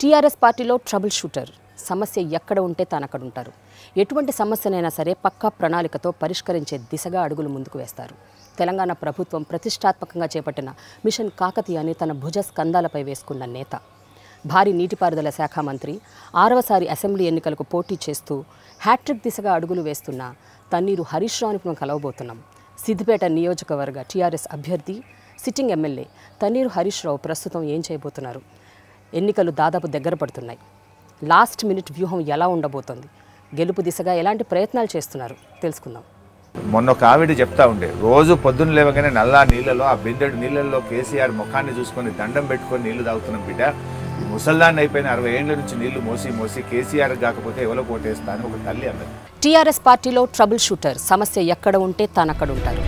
TRS పార్టీలో trouble shooter సమస్య ఎక్కడ ఉంటే తాను అక్కడ ఉంటారు ఎటువంటి సమస్యనైనా సరే పక్కా ప్రణాళికతో పరిష్కరించే దిశగా అడుగులు ముందుకు వేస్తారు తెలంగాణ ప్రభుత్వం ప్రతిష్టాత్మకంగా చేపట్టిన మిషన్ కాకతీయాన్ని తన భుజ స్కందాలపై వేసుకున్న నేత భారీ నీటిపారుదల శాఖ మంత్రి ఆరవసారి అసెంబ్లీ ఎన్నికలకు పోటీ చేస్తూ హ్యాట్రిక్ దిశగా అడుగులు వేస్తున్న తన్నీరు హరీష్ మేము కలవబోతున్నాం సిద్దిపేట నియోజకవర్గ టీఆర్ఎస్ అభ్యర్థి సిట్టింగ్ ఎమ్మెల్యే తన్నీరు హరీష్ రావు ప్రస్తుతం ఏం చేయబోతున్నారు ఎన్నికలు దాదాపు దగ్గర పడుతున్నాయి లాస్ట్ మినిట్ వ్యూహం ఎలా ఉండబోతోంది గెలుపు దిశగా ఎలాంటి ప్రయత్నాలు చేస్తున్నారు తెలుసుకుందాం మొన్న ఒక ఆవిడ చెప్తా ఉండే రోజు పొద్దున్న లేవగానే నల్లా నీళ్ళలో ఆ బిందెడు నీళ్ళల్లో కేసీఆర్ ముఖాన్ని చూసుకొని దండం పెట్టుకొని నీళ్లు తాగుతున్నాం బిడ్డ ముసల్దాన్ని అయిపోయిన అరవై ఏళ్ళ నుంచి నీళ్లు మోసి మోసి కేసీఆర్ కాకపోతే ఎవరో పోటేస్తా అని ఒక తల్లి అన్నది టీఆర్ఎస్ పార్టీలో ట్రబుల్ షూటర్ సమస్య ఎక్కడ ఉంటే తానక్కడుంటారు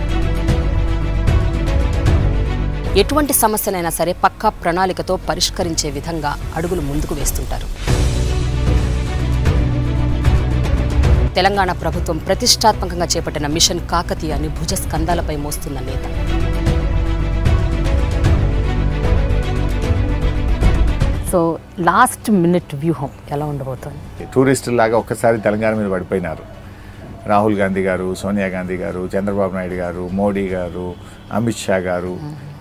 ఎటువంటి సమస్యలైనా సరే పక్కా ప్రణాళికతో పరిష్కరించే విధంగా అడుగులు ముందుకు వేస్తుంటారు తెలంగాణ ప్రభుత్వం ప్రతిష్టాత్మకంగా చేపట్టిన మిషన్ కాకతీయాన్ని భుజ స్కందాలపై మోస్తున్న నేత సో లాస్ట్ మినిట్ వ్యూహం ఎలా ఉండబోతుంది టూరిస్టులు లాగా ఒక్కసారి తెలంగాణ మీద పడిపోయినారు రాహుల్ గాంధీ గారు సోనియా గాంధీ గారు చంద్రబాబు నాయుడు గారు మోడీ గారు అమిత్ షా గారు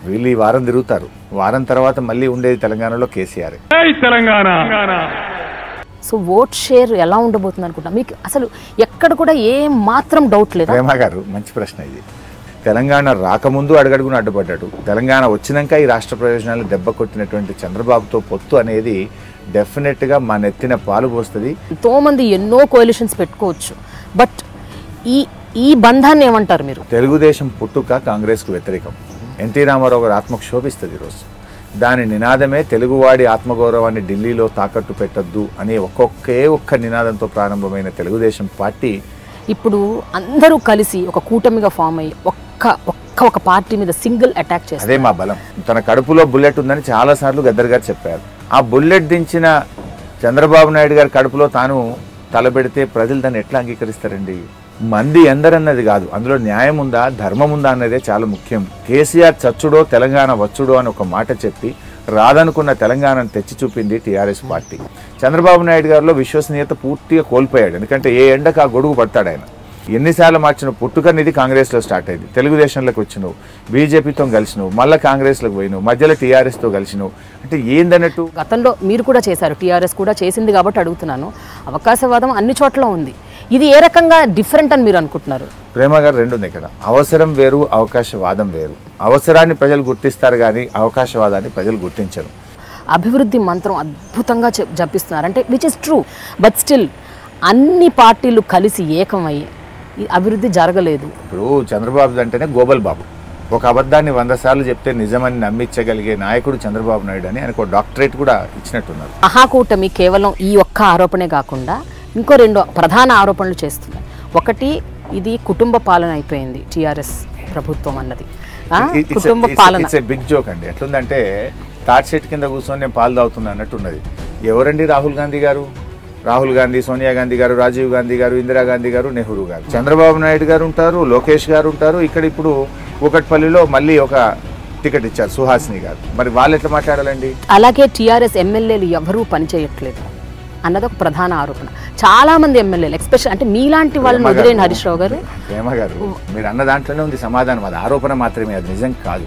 వీళ్ళు ఈ వారం తిరుగుతారు వారం తర్వాత మళ్ళీ ఉండేది తెలంగాణలో KCR Telangana so vote share ఎలా ఉండబోతుంది అనుకుంటున్నా మీకు అసలు ఎక్కడ కూడా ఏ మాత్రం డౌట్ లేదు ప్రేమ గారు మంచి ప్రశ్న ఇది తెలంగాణ రాకముందు అడుగడుగున అడ్డుపడ్డాడు తెలంగాణ వచ్చినాక ఈ రాష్ట్ర ప్రయోజనాలు దెబ్బ కొట్టినటువంటి చంద్రబాబుతో పొత్తు అనేది డెఫినెట్గా మా నెత్తిన పాలు పోస్తుంది ఎంతో మంది ఎన్నో కోలిషన్స్ పెట్టుకోవచ్చు బట్ ఈ ఈ బంధాన్ని ఏమంటారు మీరు తెలుగుదేశం పుట్టుక కాంగ్రెస్కు వ్యతిరేకం ఎన్టీ రామారావు గారు ఆత్మక్షోభిస్తుంది ఈరోజు దాని నినాదమే తెలుగువాడి ఆత్మగౌరవాన్ని ఢిల్లీలో తాకట్టు పెట్టద్దు అనే ఒక్కొక్కే ఒక్క నినాదంతో ప్రారంభమైన తెలుగుదేశం పార్టీ ఇప్పుడు అందరూ కలిసి ఒక కూటమిగా ఫామ్ అయ్యి ఒక్క ఒక పార్టీ మీద సింగిల్ అటాక్ చేస్తారు అదే మా బలం తన కడుపులో బుల్లెట్ ఉందని చాలా సార్లు గద్దర్ గారు చెప్పారు ఆ బుల్లెట్ దించిన చంద్రబాబు నాయుడు గారి కడుపులో తాను తలబెడితే ప్రజలు దాన్ని ఎట్లా అంగీకరిస్తారండి మంది ఎందరన్నది కాదు అందులో న్యాయం ఉందా ధర్మం ఉందా అన్నదే చాలా ముఖ్యం కేసీఆర్ చచ్చుడో తెలంగాణ వచ్చుడో అని ఒక మాట చెప్పి రాదనుకున్న తెలంగాణను తెచ్చి చూపింది టీఆర్ఎస్ పార్టీ చంద్రబాబు నాయుడు గారిలో విశ్వసనీయత పూర్తిగా కోల్పోయాడు ఎందుకంటే ఏ ఎండకు ఆ గొడుగు పడతాడు ఆయన ఎన్నిసార్లు మార్చిన పుట్టుకనేది కాంగ్రెస్లో స్టార్ట్ అయింది తెలుగుదేశంలోకి వచ్చినవు బీజేపీతో కలిసినవు మళ్ళీ కాంగ్రెస్లోకి పోయినవు మధ్యలో టీఆర్ఎస్తో కలిసినవు అంటే ఏందన్నట్టు గతంలో మీరు కూడా చేశారు టీఆర్ఎస్ కూడా చేసింది కాబట్టి అడుగుతున్నాను అవకాశవాదం అన్ని చోట్ల ఉంది ఇది ఏ రకంగా డిఫరెంట్ అని మీరు అనుకుంటున్నారు ప్రేమ గారు రెండు ఉంది ఇక్కడ అవసరం వేరు అవకాశవాదం వేరు అవసరాన్ని ప్రజలు గుర్తిస్తారు కానీ అవకాశవాదాన్ని ప్రజలు గుర్తించరు అభివృద్ధి మంత్రం అద్భుతంగా జపిస్తున్నారు అంటే which is true but still అన్ని పార్టీలు కలిసి ఏకమై అభివృద్ధి జరగలేదు ఇప్పుడు చంద్రబాబు అంటేనే గోబల్ బాబు ఒక అబద్ధాన్ని వంద సార్లు చెప్తే నిజమని నమ్మించగలిగే నాయకుడు చంద్రబాబు నాయుడు అని ఆయనకు డాక్టరేట్ కూడా ఇచ్చినట్టున్నారు మహాకూటమి కేవలం ఈ ఒక్క ఆరోపణే కాకుండా ఇంకో రెండు ప్రధాన ఆరోపణలు చేస్తుంది ఒకటి ఇది కుటుంబ పాలన అయిపోయింది టిఆర్ఎస్ ప్రభుత్వం అన్నది కుటుంబ పాలన బిగ్ జోక్ అండి ఎట్లుందంటే తాటి చెట్టు కింద కూర్చొని నేను పాలు తాగుతున్నా అన్నట్టు ఉన్నది ఎవరండి రాహుల్ గాంధీ గారు రాహుల్ గాంధీ సోనియా గాంధీ గారు రాజీవ్ గాంధీ గారు ఇందిరాగాంధీ గారు నెహ్రూ గారు చంద్రబాబు నాయుడు గారు ఉంటారు లోకేష్ గారు ఉంటారు ఇక్కడ ఇప్పుడు ఒకట్పల్లిలో మళ్ళీ ఒక టికెట్ ఇచ్చారు సుహాసిని గారు మరి వాళ్ళు ఎట్లా మాట్లాడాలండి అలాగే టీఆర్ఎస్ ఎమ్మెల్యేలు ఎవరూ పనిచేయట్లేదు అన్నది ఒక ప్రధాన ఆరోపణ చాలా మంది ఎమ్మెల్యేలు ఎక్స్పెషల్ అంటే మీలాంటి వాళ్ళు మొదలైన హరీష్ రావు గారు ప్రేమ గారు మీరు అన్న దాంట్లోనే ఉంది సమాధానం అది ఆరోపణ మాత్రమే అది నిజం కాదు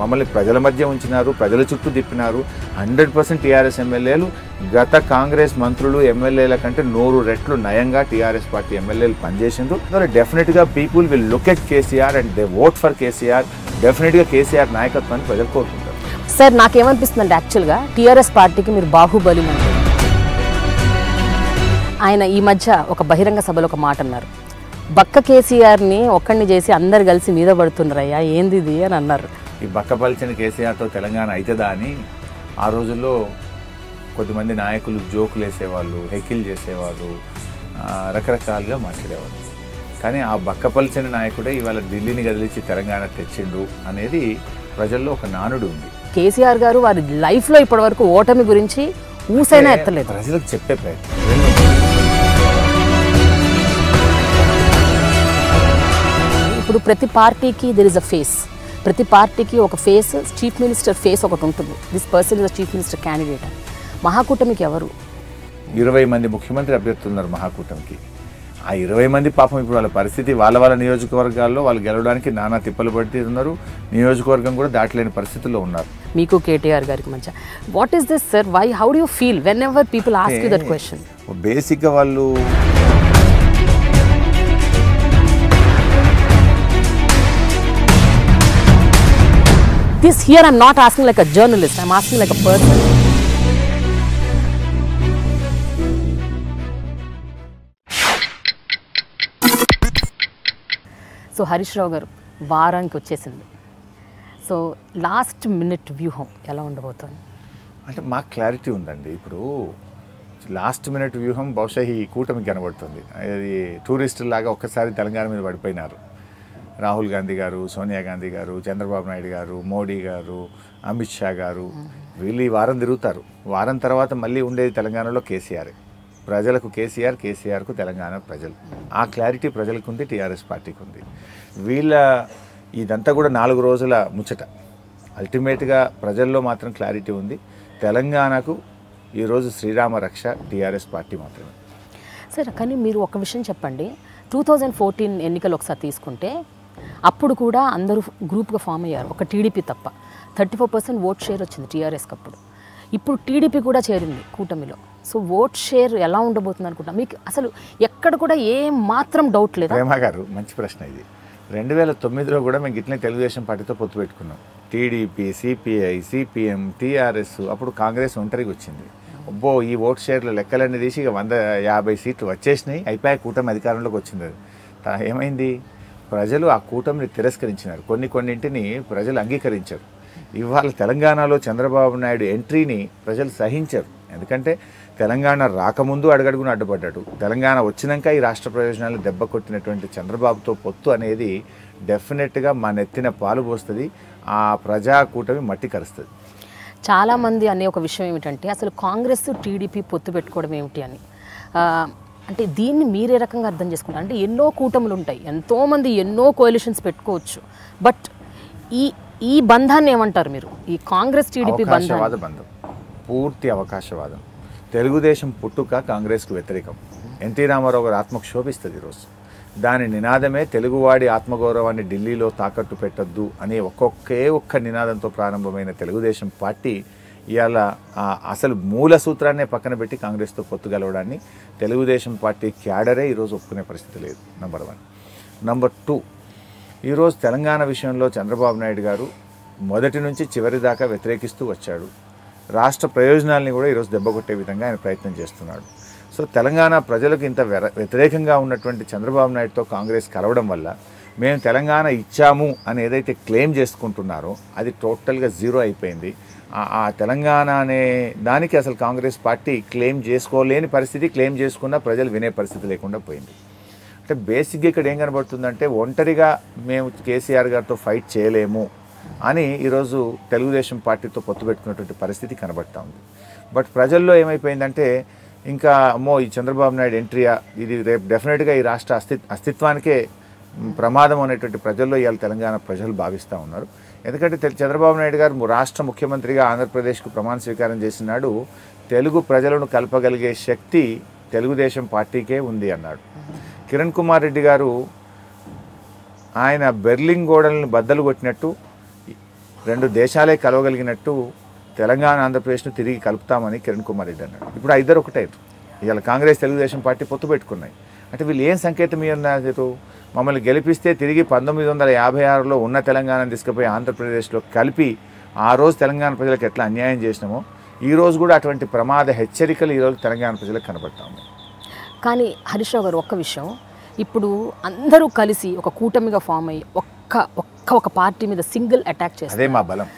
మమ్మల్ని ప్రజల మధ్య ఉంచినారు ప్రజల చుట్టూ తిప్పినారు హండ్రెడ్ పర్సెంట్ టీఆర్ఎస్ ఎమ్మెల్యేలు గత కాంగ్రెస్ మంత్రులు ఎమ్మెల్యేల కంటే నూరు రెట్లు నయంగా టీఆర్ఎస్ పార్టీ ఎమ్మెల్యేలు పనిచేసిండ్రు డెఫినెట్గా people will look at KCR and they vote for KCR డెఫినెట్గా కేసీఆర్ నాయకత్వాన్ని ప్రజలు కోరుకుంటారు సార్ అంటే యాక్చువల్గా టీఆర్ఎస్ పార్టీకి మీరు బాహుబలి అంటే ఆయన ఈ మధ్య ఒక బహిరంగ సభలో ఒక మాట అన్నారు బక్క కేసీఆర్ని ఒక్కడిని చేసి అందరు కలిసి మీద పడుతున్నారయ్యా ఏంది ఇది అని అన్నారు ఈ బక్క పలిచిన కేసీఆర్తో తెలంగాణ అవుతుందా అని ఆ రోజుల్లో కొద్దిమంది నాయకులు జోకులు వేసేవాళ్ళు హెకిల్ చేసేవాళ్ళు రకరకాలుగా మాట్లాడేవాళ్ళు కానీ ఆ పలిచిన నాయకుడే ఇవాళ ఢిల్లీని కదిలించి తెలంగాణ తెచ్చిండు అనేది ప్రజల్లో ఒక నానుడు ఉంది కేసీఆర్ గారు వారి లైఫ్లో ఇప్పటివరకు ఓటమి గురించి ఊసైనా ఎత్తలేదు ప్రజలకు చెప్పే ప్రయత్నం ఇప్పుడు ప్రతి పార్టీకి దెర్ ఇస్ అ ఫేస్ ప్రతి పార్టీకి ఒక ఫేస్ చీఫ్ మినిస్టర్ ఫేస్ ఒకటి ఉంటుంది this person is chief minister candidate మహాకూటమికి ఎవరు ఇరవై మంది ముఖ్యమంత్రి అభ్యర్థులు ఉన్నారు మహాకూటమికి ఆ ఇరవై మంది పాపం ఇప్పుడు వాళ్ళ పరిస్థితి వాళ్ళ వాళ్ళ నియోజకవర్గాల్లో వాళ్ళు గెలవడానికి నానా తిప్పలు పడుతూ ఉన్నారు నియోజకవర్గం కూడా దాటలేని పరిస్థితుల్లో ఉన్నారు మీకు కేటీఆర్ గారికి మంచి what is this sir why how do you feel whenever people ask that question బేసిక్గా వాళ్ళు this here I'm not asking like a journalist I'm asking like a person. So Harish Rao గారు వారానికి వచ్చేసింది సో లాస్ట్ మినిట్ వ్యూహం ఎలా ఉండబోతుంది అంటే మాకు క్లారిటీ ఉందండి ఇప్పుడు లాస్ట్ మినిట్ వ్యూహం బహుశా ఈ కూటమికి కనబడుతుంది అది టూరిస్టులాగా ఒక్కసారి తెలంగాణ మీద పడిపోయినారు రాహుల్ గాంధీ గారు సోనియా గాంధీ గారు చంద్రబాబు నాయుడు గారు మోడీ గారు అమిత్ షా గారు వీళ్ళు ఈ వారం తిరుగుతారు వారం తర్వాత మళ్ళీ ఉండేది తెలంగాణలో కేసీఆర్ ప్రజలకు కేసీఆర్ కేసీఆర్కు తెలంగాణ ప్రజలు ఆ క్లారిటీ ప్రజలకు ఉంది టీఆర్ఎస్ పార్టీకి ఉంది వీళ్ళ ఇదంతా కూడా నాలుగు రోజుల ముచ్చట అల్టిమేట్గా ప్రజల్లో మాత్రం క్లారిటీ ఉంది తెలంగాణకు ఈరోజు శ్రీరామ రక్ష టీఆర్ఎస్ పార్టీ మాత్రమే సరే కానీ మీరు ఒక విషయం చెప్పండి టూ థౌజండ్ ఫోర్టీన్ ఎన్నికలు ఒకసారి తీసుకుంటే అప్పుడు కూడా అందరూ గ్రూప్గా ఫామ్ అయ్యారు ఒక టీడీపీ తప్ప thirty four percent vote share వచ్చింది టీఆర్ఎస్కి అప్పుడు ఇప్పుడు టీడీపీ కూడా చేరింది కూటమిలో సో ఓట్ షేర్ ఎలా ఉండబోతుంది అనుకుంటా మీకు అసలు ఎక్కడ కూడా ఏ మాత్రం డౌట్ లేదు ప్రేమ గారు మంచి ప్రశ్న ఇది రెండు వేల తొమ్మిదిలో కూడా మేము ఇట్లనే తెలుగుదేశం పార్టీతో పొత్తు పెట్టుకున్నాం టీడీపీ సిపిఐ సిపిఎం టీఆర్ఎస్ అప్పుడు కాంగ్రెస్ ఒంటరికి వచ్చింది అబ్బో ఈ ఓట్ షేర్లు లెక్కలన్నీ తీసి ఇక వంద యాభై సీట్లు వచ్చేసినాయి అయిపోయి కూటమి అధికారంలోకి వచ్చింది అది ఏమైంది ప్రజలు ఆ కూటమిని తిరస్కరించినారు కొన్ని కొన్నింటిని ప్రజలు అంగీకరించారు ఇవాళ తెలంగాణలో చంద్రబాబు నాయుడు ఎంట్రీని ప్రజలు సహించారు ఎందుకంటే తెలంగాణ రాకముందు అడుగడుగున అడ్డుపడ్డాడు తెలంగాణ వచ్చినాక ఈ రాష్ట్ర ప్రయోజనాలు దెబ్బ కొట్టినటువంటి చంద్రబాబుతో పొత్తు అనేది డెఫినెట్గా మా నెత్తిన పాలు పోస్తుంది ఆ ప్రజా కూటమి మట్టి కరుస్తుంది చాలామంది అనే ఒక విషయం ఏమిటంటే అసలు కాంగ్రెస్ టీడీపీ పొత్తు పెట్టుకోవడం ఏమిటి అని అంటే దీన్ని మీరే రకంగా అర్థం చేసుకుంటారు అంటే ఎన్నో కూటములు ఉంటాయి ఎంతోమంది ఎన్నో కోయలిషన్స్ పెట్టుకోవచ్చు బట్ ఈ ఈ బంధాన్ని ఏమంటారు మీరు ఈ కాంగ్రెస్ టీడీపీ బంధం బంధం పూర్తి అవకాశవాదం తెలుగుదేశం పుట్టుక కాంగ్రెస్కు వ్యతిరేకం ఎన్టీ రామారావు గారు ఆత్మక్షోభిస్తుంది ఈరోజు దాని నినాదమే తెలుగువాడి ఆత్మగౌరవాన్ని ఢిల్లీలో తాకట్టు పెట్టద్దు అనే ఒక్కొక్కే ఒక్క నినాదంతో ప్రారంభమైన తెలుగుదేశం పార్టీ ఇవాళ అసలు మూల సూత్రాన్నే పక్కన పెట్టి కాంగ్రెస్తో పొత్తు గెలవడాన్ని తెలుగుదేశం పార్టీ క్యాడరే ఈరోజు ఒప్పుకునే పరిస్థితి లేదు నంబర్ వన్ నంబర్ టూ ఈరోజు తెలంగాణ విషయంలో చంద్రబాబు నాయుడు గారు మొదటి నుంచి చివరి దాకా వ్యతిరేకిస్తూ వచ్చాడు రాష్ట్ర ప్రయోజనాలని కూడా ఈరోజు దెబ్బకొట్టే విధంగా ఆయన ప్రయత్నం చేస్తున్నాడు సో తెలంగాణ ప్రజలకు ఇంత వ్యతిరేకంగా ఉన్నటువంటి చంద్రబాబు నాయుడుతో కాంగ్రెస్ కలవడం వల్ల మేము తెలంగాణ ఇచ్చాము అని ఏదైతే క్లెయిమ్ చేసుకుంటున్నారో అది టోటల్గా జీరో అయిపోయింది ఆ తెలంగాణ అనే దానికి అసలు కాంగ్రెస్ పార్టీ క్లెయిమ్ చేసుకోలేని పరిస్థితి క్లెయిమ్ చేసుకున్న ప్రజలు వినే పరిస్థితి లేకుండా పోయింది అంటే బేసిక్గా ఇక్కడ ఏం కనబడుతుందంటే ఒంటరిగా మేము కేసీఆర్ గారితో ఫైట్ చేయలేము అని ఈరోజు తెలుగుదేశం పార్టీతో పొత్తు పెట్టుకున్నటువంటి పరిస్థితి కనబడతా ఉంది బట్ ప్రజల్లో ఏమైపోయిందంటే ఇంకా అమ్మో ఈ చంద్రబాబు నాయుడు ఎంట్రీయా ఇది రేపు డెఫినెట్గా ఈ రాష్ట్ర అస్తి అస్తిత్వానికే ప్రమాదం అనేటువంటి ప్రజల్లో ఇవాళ తెలంగాణ ప్రజలు భావిస్తూ ఉన్నారు ఎందుకంటే చంద్రబాబు నాయుడు గారు రాష్ట్ర ముఖ్యమంత్రిగా ఆంధ్రప్రదేశ్కు ప్రమాణ స్వీకారం చేసినాడు తెలుగు ప్రజలను కలపగలిగే శక్తి తెలుగుదేశం పార్టీకే ఉంది అన్నాడు కిరణ్ కుమార్ రెడ్డి గారు ఆయన బెర్లింగ్ గోడలను బద్దలు కొట్టినట్టు రెండు దేశాలే కలవగలిగినట్టు తెలంగాణ ఆంధ్రప్రదేశ్ను తిరిగి కలుపుతామని కిరణ్ కుమార్ రెడ్డి అన్నాడు ఇప్పుడు ఇద్దరు ఒకటే ఇవాళ కాంగ్రెస్ తెలుగుదేశం పార్టీ పొత్తు పెట్టుకున్నాయి అంటే వీళ్ళు ఏం సంకేతం ఏమన్నా మమ్మల్ని గెలిపిస్తే తిరిగి పంతొమ్మిది వందల యాభై ఆరులో ఉన్న తెలంగాణను తీసుకుపోయి ఆంధ్రప్రదేశ్లో కలిపి ఆ రోజు తెలంగాణ ప్రజలకు ఎట్లా అన్యాయం చేసినామో ఈరోజు కూడా అటువంటి ప్రమాద హెచ్చరికలు ఈరోజు తెలంగాణ ప్రజలకు కనబడతాము కానీ హరీష్రావు గారు ఒక్క విషయం ఇప్పుడు అందరూ కలిసి ఒక కూటమిగా ఫామ్ అయ్యి ఒక్క ఒక్క ఒక పార్టీ మీద సింగిల్ అటాక్ చేస్తారు అదే మా బలం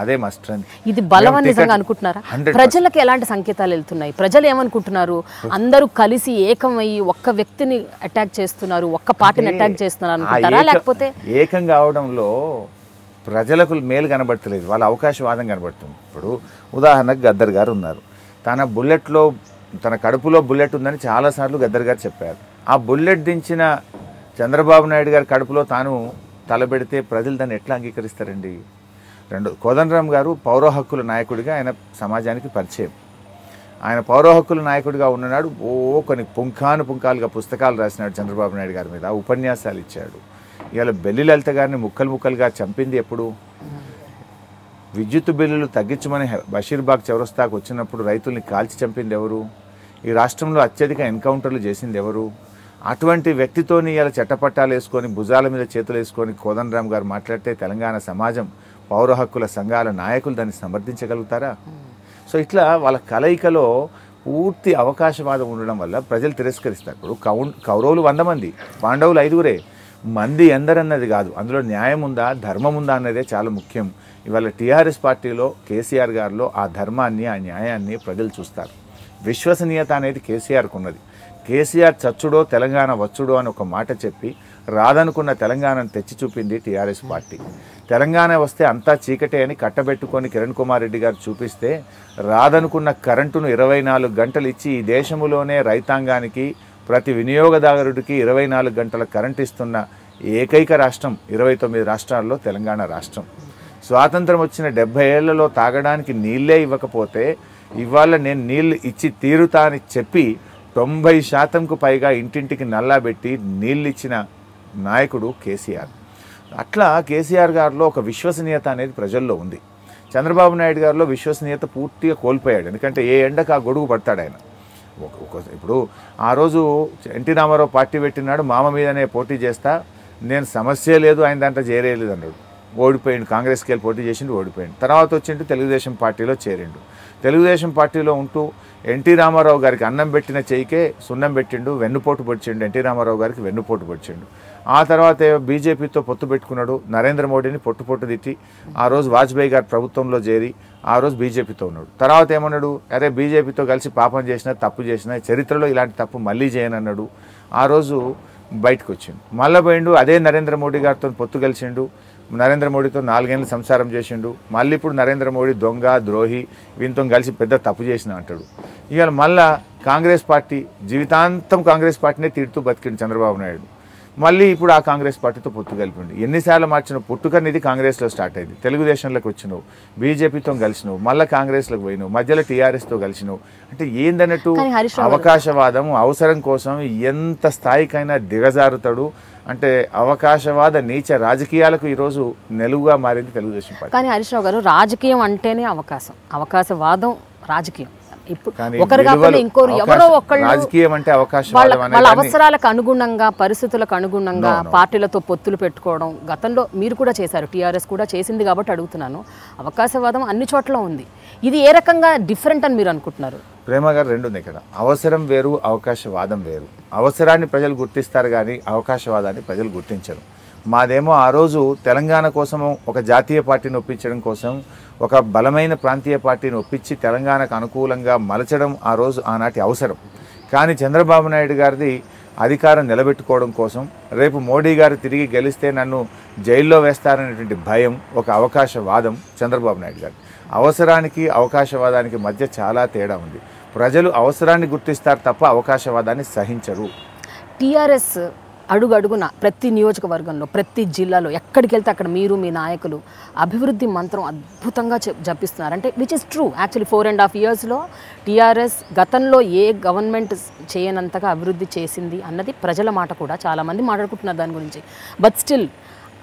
అదే మా స్ట్రెంత్ ఇది బలం నిజంగా అనుకుంటున్నారా ప్రజలకు ఎలాంటి సంకేతాలు వెళ్తున్నాయి ప్రజలు ఏమనుకుంటున్నారు అందరూ కలిసి ఏకమయ్యి ఒక్క వ్యక్తిని అటాక్ చేస్తున్నారు ఒక్క పార్టీని అటాక్ చేస్తున్నారు లేకపోతే ఏకం కావడంలో ప్రజలకు మేలు కనబడతలేదు వాళ్ళ అవకాశవాదం కనబడుతుంది ఇప్పుడు ఉదాహరణకు గద్దర్ గారు ఉన్నారు తన బుల్లెట్లో తన కడుపులో బుల్లెట్ ఉందని చాలాసార్లు గద్దర్ గారు చెప్పారు ఆ బుల్లెట్ దించిన చంద్రబాబు నాయుడు గారి కడుపులో తాను తలబెడితే ప్రజలు దాన్ని ఎట్లా అంగీకరిస్తారండి రెండు కోదండరామ్ గారు పౌర హక్కుల నాయకుడిగా ఆయన సమాజానికి పరిచయం ఆయన పౌర హక్కుల నాయకుడిగా ఉన్ననాడు ఓ కొన్ని పుంఖాను పుంఖాలుగా పుస్తకాలు రాసినాడు చంద్రబాబు నాయుడు గారి మీద ఉపన్యాసాలు ఇచ్చాడు ఇవాళ బెల్లి లలిత గారిని ముక్కలు ముక్కలుగా చంపింది ఎప్పుడు విద్యుత్ బిల్లులు తగ్గించమని బషీర్బాగ్ చౌరస్తాకు వచ్చినప్పుడు రైతుల్ని కాల్చి చంపింది ఎవరు ఈ రాష్ట్రంలో అత్యధిక ఎన్కౌంటర్లు చేసింది ఎవరు అటువంటి వ్యక్తితోని ఇలా చట్టపట్టాలు వేసుకొని భుజాల మీద చేతులు వేసుకొని కోదండరామ్ గారు మాట్లాడితే తెలంగాణ సమాజం పౌర హక్కుల సంఘాల నాయకులు దాన్ని సమర్థించగలుగుతారా సో ఇట్లా వాళ్ళ కలయికలో పూర్తి అవకాశవాదం ఉండడం వల్ల ప్రజలు తిరస్కరిస్తారు ఇప్పుడు కౌన్ కౌరవులు వంద మంది పాండవులు ఐదుగురే మంది ఎందరన్నది కాదు అందులో న్యాయం ఉందా ధర్మం ఉందా అన్నదే చాలా ముఖ్యం ఇవాళ టీఆర్ఎస్ పార్టీలో కేసీఆర్ గారిలో ఆ ధర్మాన్ని ఆ న్యాయాన్ని ప్రజలు చూస్తారు విశ్వసనీయత అనేది కేసీఆర్కు ఉన్నది కేసీఆర్ చచ్చుడో తెలంగాణ వచ్చుడో అని ఒక మాట చెప్పి రాదనుకున్న తెలంగాణను తెచ్చి చూపింది టీఆర్ఎస్ పార్టీ తెలంగాణ వస్తే అంతా చీకటే అని కట్టబెట్టుకొని కిరణ్ కుమార్ రెడ్డి గారు చూపిస్తే రాదనుకున్న కరెంటును ఇరవై నాలుగు గంటలు ఇచ్చి ఈ దేశంలోనే రైతాంగానికి ప్రతి వినియోగదారుడికి ఇరవై నాలుగు గంటల కరెంట్ ఇస్తున్న ఏకైక రాష్ట్రం ఇరవై తొమ్మిది రాష్ట్రాల్లో తెలంగాణ రాష్ట్రం స్వాతంత్రం వచ్చిన డెబ్బై ఏళ్లలో తాగడానికి నీళ్ళే ఇవ్వకపోతే ఇవాళ నేను నీళ్ళు ఇచ్చి తీరుతా అని చెప్పి తొంభై శాతంకు పైగా ఇంటింటికి నల్లాబెట్టి నీళ్ళిచ్చిన నాయకుడు కేసీఆర్ అట్లా కేసీఆర్ గారిలో ఒక విశ్వసనీయత అనేది ప్రజల్లో ఉంది చంద్రబాబు నాయుడు గారిలో విశ్వసనీయత పూర్తిగా కోల్పోయాడు ఎందుకంటే ఏ ఎండకు ఆ గొడుగు పడతాడు ఆయన ఇప్పుడు ఆ రోజు ఎన్టీ రామారావు పార్టీ పెట్టినాడు మామ మీదనే పోటీ చేస్తా నేను సమస్య లేదు ఆయన దాంట్లో చేరేయలేదు అన్నాడు ఓడిపోయిండు కాంగ్రెస్కి వెళ్ళి పోటీ చేసిండు ఓడిపోయిండు తర్వాత వచ్చిండు తెలుగుదేశం పార్టీలో చేరిండు తెలుగుదేశం పార్టీలో ఉంటూ ఎన్టీ రామారావు గారికి అన్నం పెట్టిన చేయికే సున్నం పెట్టిండు వెన్నుపోటు పొడిచిండు ఎన్టీ రామారావు గారికి వెన్నుపోటు పొడిచిండు ఆ తర్వాత బీజేపీతో పొత్తు పెట్టుకున్నాడు నరేంద్ర మోడీని పొట్టు పొట్టు తిట్టి ఆ రోజు వాజ్పేయి గారు ప్రభుత్వంలో చేరి ఆ రోజు బీజేపీతో ఉన్నాడు తర్వాత ఏమన్నాడు అరే బీజేపీతో కలిసి పాపం చేసిన తప్పు చేసిన చరిత్రలో ఇలాంటి తప్పు మళ్ళీ చేయనన్నాడు ఆ రోజు బయటకు వచ్చిండు మళ్ళీ పోయిండు అదే నరేంద్ర మోడీ గారితో పొత్తు కలిసిండు నరేంద్ర మోడీతో నాలుగేళ్ళు సంసారం చేసిండు మళ్ళీ ఇప్పుడు నరేంద్ర మోడీ దొంగ ద్రోహి వీనితో కలిసి పెద్ద తప్పు చేసిన అంటాడు ఇవాళ మళ్ళా కాంగ్రెస్ పార్టీ జీవితాంతం కాంగ్రెస్ పార్టీనే తిడుతూ బతికిండు చంద్రబాబు నాయుడు మళ్ళీ ఇప్పుడు ఆ కాంగ్రెస్ పార్టీతో పొత్తు కలిపిండు ఎన్నిసార్లు మార్చిన పొట్టుకని ఇది కాంగ్రెస్లో స్టార్ట్ అయింది తెలుగుదేశంలోకి వచ్చినావు బీజేపీతో కలిసినవు మళ్ళీ కాంగ్రెస్లోకి పోయినావు మధ్యలో టీఆర్ఎస్తో కలిసినవు అంటే ఏందన్నట్టు అవకాశవాదం అవసరం కోసం ఎంత స్థాయికైనా దిగజారుతాడు అంటే అవకాశవాద నీచ రాజకీయాలకు ఈరోజు నెలుగుగా మారింది తెలుగుదేశం పార్టీ కానీ హరీష్ రావు గారు రాజకీయం అంటేనే అవకాశం అవకాశవాదం రాజకీయం ఒకరు కాకుండా ఇంకోరు ఎవరో అవకాశం వాళ్ళ అవసరాలకు అనుగుణంగా పరిస్థితులకు అనుగుణంగా పార్టీలతో పొత్తులు పెట్టుకోవడం గతంలో మీరు కూడా చేశారు టీఆర్ఎస్ కూడా చేసింది కాబట్టి అడుగుతున్నాను అవకాశవాదం అన్ని చోట్ల ఉంది ఇది ఏ రకంగా డిఫరెంట్ అని మీరు అనుకుంటున్నారు ప్రేమ గారు రెండు ఉంది ఇక్కడ అవసరం వేరు అవకాశవాదం వేరు అవసరాన్ని ప్రజలు గుర్తిస్తారు కానీ అవకాశవాదాన్ని ప్రజలు గుర్తించరు మాదేమో ఆ రోజు తెలంగాణ కోసం ఒక జాతీయ పార్టీని ఒప్పించడం కోసం ఒక బలమైన ప్రాంతీయ పార్టీని ఒప్పించి తెలంగాణకు అనుకూలంగా మలచడం ఆ రోజు ఆనాటి అవసరం కానీ చంద్రబాబు నాయుడు గారిది అధికారం నిలబెట్టుకోవడం కోసం రేపు మోడీ గారు తిరిగి గెలిస్తే నన్ను జైల్లో వేస్తారనేటువంటి భయం ఒక అవకాశవాదం చంద్రబాబు నాయుడు గారు అవసరానికి అవకాశవాదానికి మధ్య చాలా తేడా ఉంది ప్రజలు అవసరాన్ని గుర్తిస్తారు తప్ప అవకాశవాదాన్ని సహించరు టీఆర్ఎస్ అడుగడుగున ప్రతి నియోజకవర్గంలో ప్రతి జిల్లాలో ఎక్కడికి వెళ్తే అక్కడ మీరు మీ నాయకులు అభివృద్ధి మంత్రం అద్భుతంగా జపిస్తున్నారు అంటే which is true actually four and half ఇయర్స్లో టీఆర్ఎస్ గతంలో ఏ గవర్నమెంట్ చేయనంతగా అభివృద్ధి చేసింది అన్నది ప్రజల మాట కూడా చాలామంది మాట్లాడుకుంటున్నారు దాని గురించి బట్ స్టిల్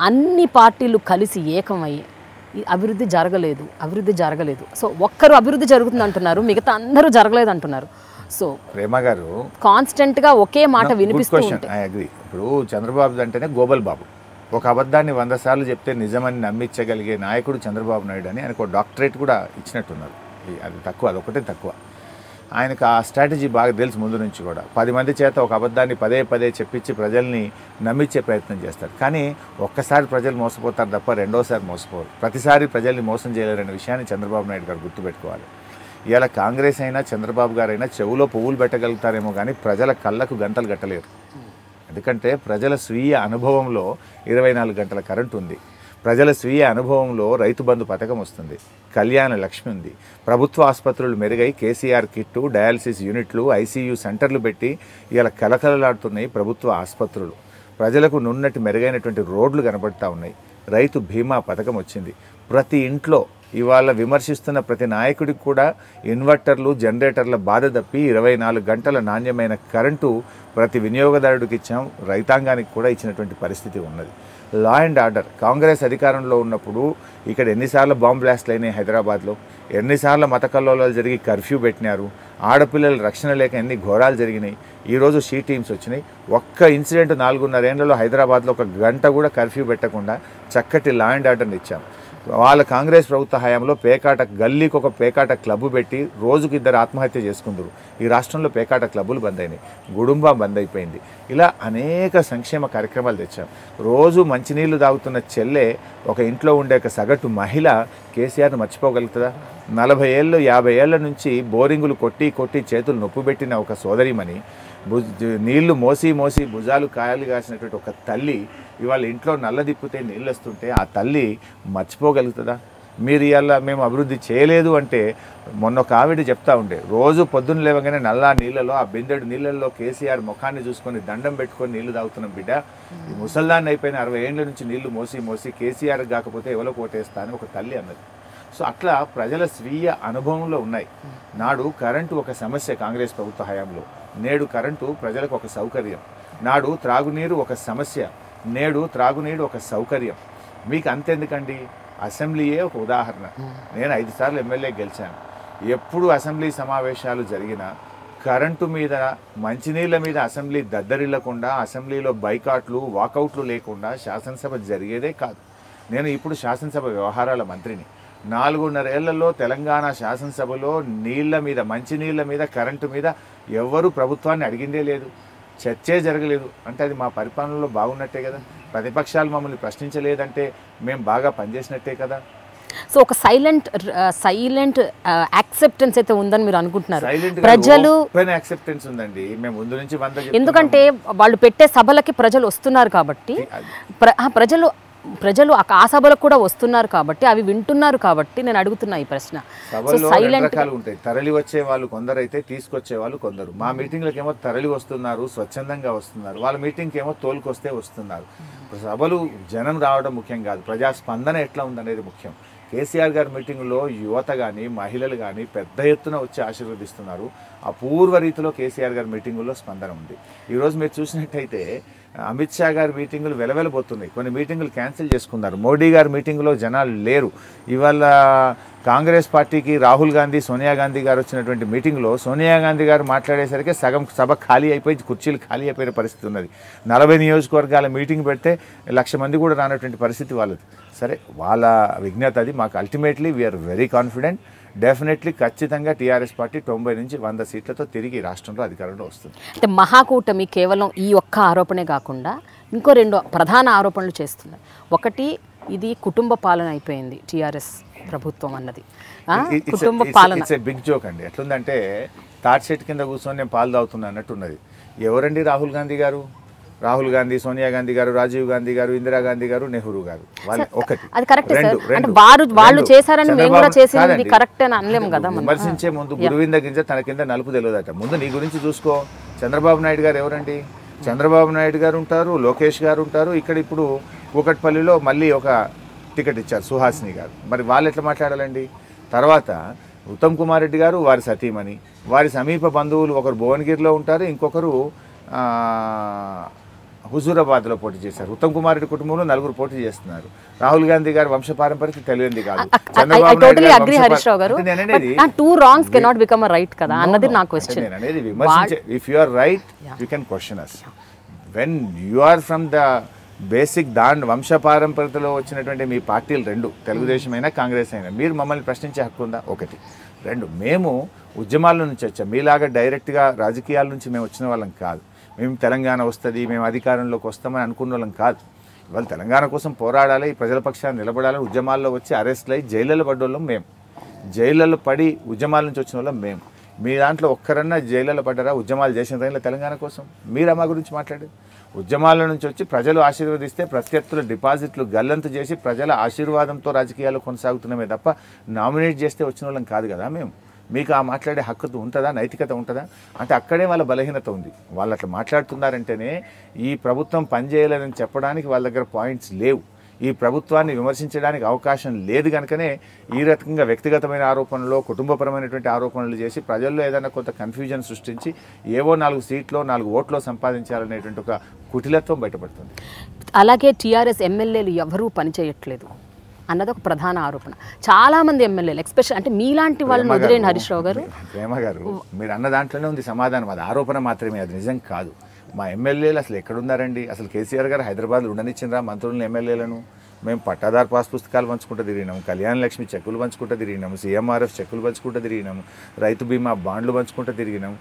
అన్ని పార్టీలు కలిసి ఏకమై అభివృద్ధి జరగలేదు అభివృద్ధి జరగలేదు సో ఒక్కరు అభివృద్ధి జరుగుతుంది అంటున్నారు మిగతా అందరూ జరగలేదు అంటున్నారు సో ప్రేమ గారు కాన్స్టెంట్ గా ఒకే మాట వినిపిస్తూ ఐ ఇప్పుడు చంద్రబాబు అంటేనే గోబల్ బాబు ఒక అబద్ధాన్ని వంద సార్లు చెప్తే నిజమని నమ్మించగలిగే నాయకుడు చంద్రబాబు నాయుడు అని ఆయనకు డాక్టరేట్ కూడా ఇచ్చినట్టున్నారు అది తక్కువ అదొకటే తక్కువ ఆయనకు ఆ స్ట్రాటజీ బాగా తెలుసు ముందు నుంచి కూడా పది మంది చేత ఒక అబద్ధాన్ని పదే పదే చెప్పించి ప్రజల్ని నమ్మించే ప్రయత్నం చేస్తారు కానీ ఒక్కసారి ప్రజలు మోసపోతారు తప్ప రెండోసారి మోసపోరు ప్రతిసారి ప్రజల్ని మోసం చేయలేరనే విషయాన్ని చంద్రబాబు నాయుడు గారు గుర్తుపెట్టుకోవాలి ఇలా కాంగ్రెస్ అయినా చంద్రబాబు గారైనా చెవులో పువ్వులు పెట్టగలుగుతారేమో కానీ ప్రజల కళ్ళకు గంటలు కట్టలేరు ఎందుకంటే ప్రజల స్వీయ అనుభవంలో ఇరవై నాలుగు గంటల కరెంటు ఉంది ప్రజల స్వీయ అనుభవంలో రైతు బంధు పథకం వస్తుంది కళ్యాణ లక్ష్మి ఉంది ప్రభుత్వ ఆసుపత్రులు మెరుగై కేసీఆర్ కిట్టు డయాలసిస్ యూనిట్లు ఐసీయూ సెంటర్లు పెట్టి ఇలా కలకలలాడుతున్నాయి ప్రభుత్వ ఆసుపత్రులు ప్రజలకు నున్నటి మెరుగైనటువంటి రోడ్లు కనబడుతూ ఉన్నాయి రైతు బీమా పథకం వచ్చింది ప్రతి ఇంట్లో ఇవాళ విమర్శిస్తున్న ప్రతి నాయకుడికి కూడా ఇన్వర్టర్లు జనరేటర్ల బాధ తప్పి ఇరవై నాలుగు గంటల నాణ్యమైన కరెంటు ప్రతి వినియోగదారుడికి ఇచ్చాం రైతాంగానికి కూడా ఇచ్చినటువంటి పరిస్థితి ఉన్నది లా అండ్ ఆర్డర్ కాంగ్రెస్ అధికారంలో ఉన్నప్పుడు ఇక్కడ ఎన్నిసార్లు బాంబ్ బ్లాస్ట్లు అయినాయి హైదరాబాద్లో ఎన్నిసార్లు మత కల్లోలాలు జరిగి కర్ఫ్యూ పెట్టినారు ఆడపిల్లల రక్షణ లేక ఎన్ని ఘోరాలు జరిగినాయి ఈరోజు షీ టీమ్స్ వచ్చినాయి ఒక్క ఇన్సిడెంట్ నాలుగున్నరేళ్లలో హైదరాబాద్లో ఒక గంట కూడా కర్ఫ్యూ పెట్టకుండా చక్కటి లా అండ్ ఆర్డర్ని ఇచ్చాం వాళ్ళ కాంగ్రెస్ ప్రభుత్వ హయాంలో పేకాట గల్లీకి ఒక పేకాట క్లబ్ పెట్టి రోజుకి ఇద్దరు ఆత్మహత్య చేసుకుందరు ఈ రాష్ట్రంలో పేకాట క్లబ్బులు బంద్ అయినాయి గుడుంబం బంద్ అయిపోయింది ఇలా అనేక సంక్షేమ కార్యక్రమాలు తెచ్చాం రోజు మంచినీళ్ళు తాగుతున్న చెల్లె ఒక ఇంట్లో ఉండే ఒక సగటు మహిళ కేసీఆర్ను మర్చిపోగలుగుతుందా నలభై ఏళ్ళు యాభై ఏళ్ళ నుంచి బోరింగులు కొట్టి కొట్టి చేతులు నొప్పు పెట్టిన ఒక సోదరిమని భుజ నీళ్లు మోసి మోసి భుజాలు కాయలు కాసినటువంటి ఒక తల్లి ఇవాళ ఇంట్లో నల్లదిప్పితే నీళ్ళు వస్తుంటే ఆ తల్లి మర్చిపోగలుగుతుందా మీరు ఇలా మేము అభివృద్ధి చేయలేదు అంటే మొన్న ఒక ఆవిడ చెప్తా ఉండే రోజు పొద్దున్న లేవగానే నల్లా నీళ్ళలో ఆ బిందెడు నీళ్ళల్లో కేసీఆర్ ముఖాన్ని చూసుకొని దండం పెట్టుకొని నీళ్లు తాగుతున్నాం బిడ్డ ముసల్దాన్ని అయిపోయిన అరవై ఏళ్ళ నుంచి నీళ్లు మోసి మోసి కేసీఆర్ కాకపోతే ఎవరో కోటేస్తా అని ఒక తల్లి అన్నది సో అట్లా ప్రజల స్వీయ అనుభవంలో ఉన్నాయి నాడు కరెంటు ఒక సమస్య కాంగ్రెస్ ప్రభుత్వ హయాంలో నేడు కరెంటు ప్రజలకు ఒక సౌకర్యం నాడు త్రాగునీరు ఒక సమస్య నేడు త్రాగునీరు ఒక సౌకర్యం మీకు అంతెందుకండి అసెంబ్లీయే ఒక ఉదాహరణ నేను ఐదు సార్లు ఎమ్మెల్యే గెలిచాను ఎప్పుడు అసెంబ్లీ సమావేశాలు జరిగినా కరెంటు మీద మంచినీళ్ళ మీద అసెంబ్లీ దద్దరిల్లకుండా అసెంబ్లీలో బైకాట్లు వాకౌట్లు లేకుండా శాసనసభ జరిగేదే కాదు నేను ఇప్పుడు శాసనసభ వ్యవహారాల మంత్రిని నాలుగున్నరేళ్లలో తెలంగాణ శాసనసభలో నీళ్ల మీద మంచినీళ్ల మీద కరెంటు మీద ఎవరు ప్రభుత్వాన్ని అడిగిందే లేదు చర్చే జరగలేదు అంటే అది మా పరిపాలనలో బాగున్నట్టే కదా ప్రతిపక్షాలు మమ్మల్ని ప్రశ్నించలేదంటే మేము బాగా పనిచేసినట్టే కదా సో ఒక సైలెంట్ సైలెంట్ యాక్సెప్టెన్స్ అయితే ఉందని మీరు అనుకుంటున్నారు ప్రజలు యాక్సెప్టెన్స్ ఉందండి మేము ముందు నుంచి ఎందుకంటే వాళ్ళు పెట్టే సభలకి ప్రజలు వస్తున్నారు కాబట్టి ప్రజలు ప్రజలు ఆ కాసభలకు కూడా వస్తున్నారు కాబట్టి అవి వింటున్నారు కాబట్టి నేను అడుగుతున్నా ఈ ప్రశ్న ఉంటాయి తరలి వచ్చే వాళ్ళు అయితే తీసుకొచ్చే వాళ్ళు కొందరు మా hmm. మీటింగ్లకు ఏమో తరలి వస్తున్నారు స్వచ్ఛందంగా వస్తున్నారు వాళ్ళ మీటింగ్కి ఏమో తోలుకొస్తే వస్తున్నారు hmm. సభలు జనం రావడం ముఖ్యం కాదు ప్రజాస్పందన ఎట్లా ఉందనేది ముఖ్యం కేసీఆర్ గారి మీటింగ్లో యువత కానీ మహిళలు కానీ పెద్ద ఎత్తున వచ్చి ఆశీర్వదిస్తున్నారు అపూర్వ రీతిలో కేసీఆర్ గారి మీటింగుల్లో స్పందన ఉంది ఈరోజు మీరు చూసినట్టయితే అమిత్ షా గారి మీటింగులు వెలవెలబోతున్నాయి కొన్ని మీటింగులు క్యాన్సిల్ చేసుకున్నారు మోడీ గారి మీటింగులో జనాలు లేరు ఇవాళ కాంగ్రెస్ పార్టీకి రాహుల్ గాంధీ సోనియా గాంధీ గారు వచ్చినటువంటి మీటింగ్లో సోనియా గాంధీ గారు మాట్లాడేసరికి సగం సభ ఖాళీ అయిపోయి కుర్చీలు ఖాళీ అయిపోయిన పరిస్థితి ఉన్నది నలభై నియోజకవర్గాల మీటింగ్ పెడితే లక్ష మంది కూడా రానటువంటి పరిస్థితి వాళ్ళది సరే వాళ్ళ విజ్ఞత అది మాకు ultimately we're very confident definitely ఖచ్చితంగా టీఆర్ఎస్ పార్టీ తొంభై నుంచి వంద సీట్లతో తిరిగి రాష్ట్రంలో అధికారంలో వస్తుంది అంటే మహాకూటమి కేవలం ఈ ఒక్క ఆరోపణే కాకుండా ఇంకో రెండు ప్రధాన ఆరోపణలు చేస్తుంది ఒకటి ఇది కుటుంబ పాలన అయిపోయింది టీఆర్ఎస్ ప్రభుత్వం అన్నది కుటుంబ పాలన బిగ్ జోక్ అండి ఎట్లుందంటే తాట్ సెట్ కింద కూర్చొని నేను పాలు తాగుతున్నా అన్నట్టు ఉన్నది ఎవరండి రాహుల్ గాంధీ గారు రాహుల్ గాంధీ సోనియా గాంధీ గారు రాజీవ్ గాంధీ గారు ఇందిరా గాంధీ గారు నెహ్రూ గారు ఒకటి కరెక్ట్ వారు కరెక్ట్ కదా విమర్శించే ముందు గురువింద గింజ తన కింద నలుపు తెలియదట ముందు నీ గురించి చూసుకో చంద్రబాబు నాయుడు గారు ఎవరండి చంద్రబాబు నాయుడు గారు ఉంటారు లోకేష్ గారు ఉంటారు ఇక్కడ ఇప్పుడు కూకట్పల్లిలో మళ్ళీ ఒక టికెట్ ఇచ్చారు సుహాసిని గారు మరి వాళ్ళు ఎట్లా మాట్లాడాలండి తర్వాత ఉత్తమ్ కుమార్ రెడ్డి గారు వారి సతీమణి వారి సమీప బంధువులు ఒకరు భువనగిరిలో ఉంటారు ఇంకొకరు హుజూరాబాద్లో పోటీ చేశారు ఉత్తమ్ కుమార్ రెడ్డి కుటుంబంలో నలుగురు పోటీ చేస్తున్నారు రాహుల్ గాంధీ గారి వంశ పారంపరికి తెలియంది కాదు అనేది if are right you question when are from the basic దాండ్ వంశ పారంపర్యతలో వచ్చినటువంటి మీ పార్టీలు రెండు తెలుగుదేశం అయినా hmm. కాంగ్రెస్ అయినా మీరు మమ్మల్ని ప్రశ్నించే హక్కు ఉందా ఒకటి రెండు మేము ఉద్యమాల నుంచి వచ్చాం మీలాగా డైరెక్ట్గా రాజకీయాల నుంచి మేము వచ్చిన వాళ్ళం కాదు మేము తెలంగాణ వస్తుంది మేము అధికారంలోకి వస్తామని అనుకున్న వాళ్ళం కాదు ఇవాళ తెలంగాణ కోసం పోరాడాలి ప్రజల పక్షాన్ని నిలబడాలి ఉద్యమాల్లో వచ్చి అరెస్ట్లు అయ్యి జైళ్ళలో పడ్డోళ్ళం మేము జైళ్ళలో పడి ఉద్యమాల నుంచి వచ్చిన వాళ్ళం మేము మీ దాంట్లో ఒక్కరన్నా జైళ్ళలో పడ్డారా ఉద్యమాలు చేసిన టైంలో తెలంగాణ కోసం మీరు అమ్మ గురించి మాట్లాడేది ఉద్యమాల నుంచి వచ్చి ప్రజలు ఆశీర్వదిస్తే ప్రత్యర్థుల డిపాజిట్లు గల్లంతు చేసి ప్రజల ఆశీర్వాదంతో రాజకీయాలు కొనసాగుతున్నామే తప్ప నామినేట్ చేస్తే వచ్చిన వాళ్ళం కాదు కదా మేము మీకు ఆ మాట్లాడే హక్కు ఉంటుందా నైతికత ఉంటుందా అంటే అక్కడే వాళ్ళ బలహీనత ఉంది వాళ్ళు అట్లా మాట్లాడుతున్నారంటేనే ఈ ప్రభుత్వం పనిచేయలేదని చెప్పడానికి వాళ్ళ దగ్గర పాయింట్స్ లేవు ఈ ప్రభుత్వాన్ని విమర్శించడానికి అవకాశం లేదు కనుకనే ఈ రకంగా వ్యక్తిగతమైన ఆరోపణలు కుటుంబపరమైనటువంటి ఆరోపణలు చేసి ప్రజల్లో ఏదైనా కొంత కన్ఫ్యూజన్ సృష్టించి ఏవో నాలుగు సీట్లో నాలుగు ఓట్లో సంపాదించాలనేటువంటి ఒక కుటిలత్వం బయటపడుతుంది అలాగే టీఆర్ఎస్ ఎమ్మెల్యేలు ఎవరూ పనిచేయట్లేదు అన్నది ఒక ప్రధాన ఆరోపణ చాలా మంది ఎమ్మెల్యేలు ఎక్స్పెషల్ అంటే మీలాంటి వాళ్ళని వదిలేని హరీష్ రావు గారు ప్రేమ గారు మీరు అన్న దాంట్లోనే ఉంది సమాధానం అది ఆరోపణ మాత్రమే అది నిజం కాదు మా ఎమ్మెల్యేలు అసలు ఎక్కడున్నారండి అసలు కేసీఆర్ గారు హైదరాబాద్లో ఉండనిచ్చిండ్రా మంత్రులను ఎమ్మెల్యేలను మేము పట్టాదారు పాస్ పుస్తకాలు పంచుకుంటూ తిరిగినాము కళ్యాణ లక్ష్మి చెక్కులు పంచుకుంటూ తిరిగినాము సీఎంఆర్ఎఫ్ చెక్కులు పంచుకుంటూ తిరిగినాము రైతు బీమా బాండ్లు పంచుకుంటూ తిరిగినాము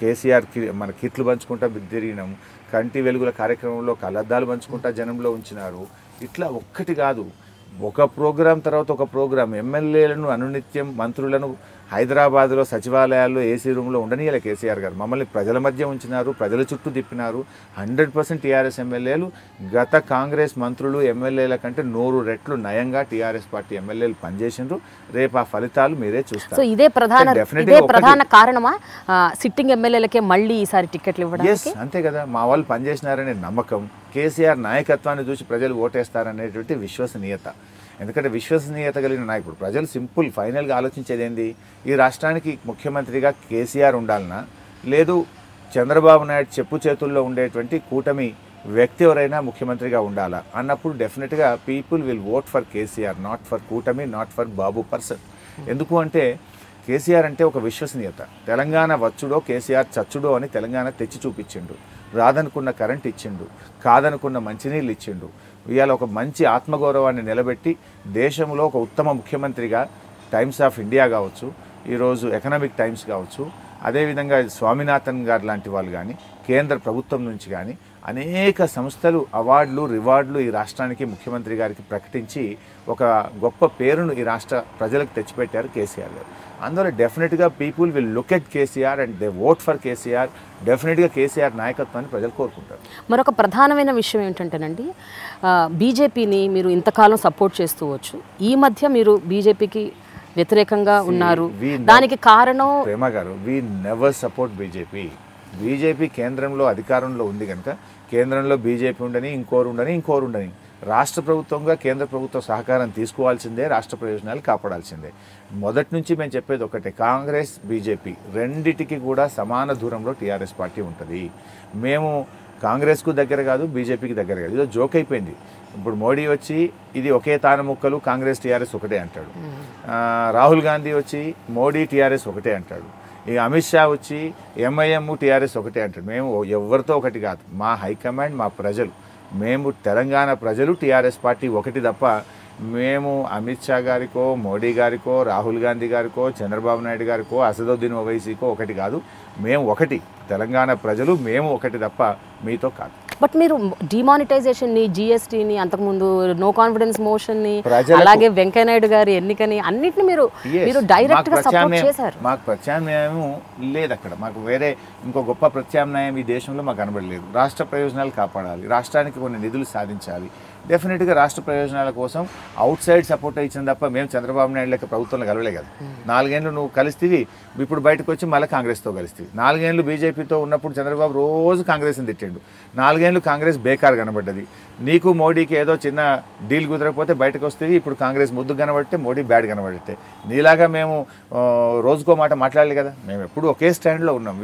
కేసీఆర్ కి మన కిట్లు పంచుకుంటూ తిరిగినాము కంటి వెలుగుల కార్యక్రమంలో కలద్దాలు పంచుకుంటా జనంలో ఉంచినారు ఇట్లా ఒక్కటి కాదు ఒక ప్రోగ్రాం తర్వాత ఒక ప్రోగ్రాం ఎమ్మెల్యేలను అనునిత్యం మంత్రులను హైదరాబాద్లో సచివాలయాల్లో ఏసీ రూమ్లో ఉండనీయాలి కేసీఆర్ గారు మమ్మల్ని ప్రజల మధ్య ఉంచినారు ప్రజల చుట్టూ తిప్పినారు హండ్రెడ్ పర్సెంట్ టీఆర్ఎస్ ఎమ్మెల్యేలు గత కాంగ్రెస్ మంత్రులు ఎమ్మెల్యేల కంటే నూరు రెట్లు నయంగా టీఆర్ఎస్ పార్టీ ఎమ్మెల్యేలు పనిచేసిండ్రు రేపు ఆ ఫలితాలు మీరే చూస్తారు ఇదే ప్రధాన ప్రధాన కారణమా సిట్టింగ్ ఎమ్మెల్యేలకే మళ్ళీ ఈసారి టికెట్లు ఇవ్వడం అంతే కదా మా వాళ్ళు పనిచేసినారనే నమ్మకం కేసీఆర్ నాయకత్వాన్ని చూసి ప్రజలు ఓటేస్తారనేటువంటి విశ్వసనీయత ఎందుకంటే విశ్వసనీయత కలిగిన నాయకుడు ప్రజలు సింపుల్ ఫైనల్గా ఆలోచించేది ఏంది ఈ రాష్ట్రానికి ముఖ్యమంత్రిగా కేసీఆర్ ఉండాలన్నా లేదు చంద్రబాబు నాయుడు చెప్పు చేతుల్లో ఉండేటువంటి కూటమి వ్యక్తి ఎవరైనా ముఖ్యమంత్రిగా ఉండాలా అన్నప్పుడు డెఫినెట్గా people will vote for KCR not for కూటమి నాట్ ఫర్ బాబు పర్సన్ ఎందుకు అంటే కేసీఆర్ అంటే ఒక విశ్వసనీయత తెలంగాణ వచ్చుడో కేసీఆర్ చచ్చుడో అని తెలంగాణ తెచ్చి చూపించిండు రాదనుకున్న కరెంట్ ఇచ్చిండు కాదనుకున్న మంచినీళ్ళు ఇచ్చిండు ఇవాళ ఒక మంచి ఆత్మగౌరవాన్ని నిలబెట్టి దేశంలో ఒక ఉత్తమ ముఖ్యమంత్రిగా టైమ్స్ ఆఫ్ ఇండియా కావచ్చు ఈరోజు ఎకనామిక్ టైమ్స్ కావచ్చు అదేవిధంగా స్వామినాథన్ గారు లాంటి వాళ్ళు కానీ కేంద్ర ప్రభుత్వం నుంచి కానీ అనేక సంస్థలు అవార్డులు రివార్డులు ఈ రాష్ట్రానికి ముఖ్యమంత్రి గారికి ప్రకటించి ఒక గొప్ప పేరును ఈ రాష్ట్ర ప్రజలకు తెచ్చిపెట్టారు కేసీఆర్ గారు అందువల్ల డెఫినెట్గా people will look at KCR and they vote for KCR డెఫినెట్గా కేసీఆర్ నాయకత్వాన్ని ప్రజలు కోరుకుంటారు మరొక ప్రధానమైన విషయం ఏంటంటేనండి బీజేపీని మీరు ఇంతకాలం సపోర్ట్ వచ్చు ఈ మధ్య మీరు బీజేపీకి వ్యతిరేకంగా ఉన్నారు దానికి కారణం ప్రేమ గారు we never support BJP BJP కేంద్రంలో అధికారంలో ఉంది కనుక కేంద్రంలో బీజేపీ ఉండని ఇంకోరు ఉండని ఇంకోరు ఉండని రాష్ట్ర ప్రభుత్వంగా కేంద్ర ప్రభుత్వ సహకారం తీసుకోవాల్సిందే రాష్ట్ర ప్రయోజనాలు కాపాడాల్సిందే మొదటి నుంచి మేము చెప్పేది ఒకటే కాంగ్రెస్ బీజేపీ రెండిటికి కూడా సమాన దూరంలో టీఆర్ఎస్ పార్టీ ఉంటుంది మేము కాంగ్రెస్కు దగ్గర కాదు బీజేపీకి దగ్గర కాదు ఇదో జోక్ అయిపోయింది ఇప్పుడు మోడీ వచ్చి ఇది ఒకే తాన ముక్కలు కాంగ్రెస్ టీఆర్ఎస్ ఒకటే అంటాడు hmm. రాహుల్ గాంధీ వచ్చి మోడీ టీఆర్ఎస్ ఒకటే అంటాడు ఇక అమిత్ షా వచ్చి ఎంఐఎం టీఆర్ఎస్ ఒకటే అంటాడు మేము ఎవరితో ఒకటి కాదు మా హైకమాండ్ మా ప్రజలు మేము తెలంగాణ ప్రజలు టీఆర్ఎస్ పార్టీ ఒకటి తప్ప మేము అమిత్ షా గారికో మోడీ గారికో రాహుల్ గాంధీ గారికో చంద్రబాబు నాయుడు గారికో అసదుద్దీన్ ఓవైసీకో ఒకటి కాదు మేము ఒకటి తెలంగాణ ప్రజలు మేము ఒకటి తప్ప మీతో కాదు బట్ మీరు డిమానిటైజేషన్ని జిఎస్టీని అంతకుముందు నో కాన్ఫిడెన్స్ మోషన్ని అలాగే వెంకయ్యనాయుడు గారి ఎన్నికని అన్నిటిని మీరు మీరు డైరెక్ట్ గా సపోర్ట్ చేశారు మాకు ప్రత్యామ్నాయం లేదు అక్కడ మాకు వేరే ఇంకో గొప్ప ప్రత్యామ్నాయం ఈ దేశంలో మాకు కనబడలేదు రాష్ట్ర ప్రయోజనాలు కాపాడాలి రాష్ట్రానికి కొన్ని నిధులు సాధించాలి డెఫినెట్గా రాష్ట్ర ప్రయోజనాల కోసం అవుట్ సైడ్ సపోర్ట్ ఇచ్చిన తప్ప మేము చంద్రబాబు నాయుడు లెక్క ప్రభుత్వంలో కలవలే కదా నాలుగేండ్లు నువ్వు కలిస్తేవి ఇప్పుడు బయటకు వచ్చి మళ్ళీ కాంగ్రెస్తో కలిస్తే నాలుగేండ్లు బీజేపీతో ఉన్నప్పుడు చంద్రబాబు రోజు కాంగ్రెస్ని తిట్టాడు నాలుగేండ్లు కాంగ్రెస్ బేకార్ కనబడ్డది నీకు మోడీకి ఏదో చిన్న డీల్ కుదరకపోతే బయటకు వస్తుంది ఇప్పుడు కాంగ్రెస్ ముద్దు కనబడితే మోడీ బ్యాడ్ కనబడితే నీలాగా మేము రోజుకో మాట మాట్లాడాలి కదా మేము ఎప్పుడు ఒకే స్టాండ్లో ఉన్నాం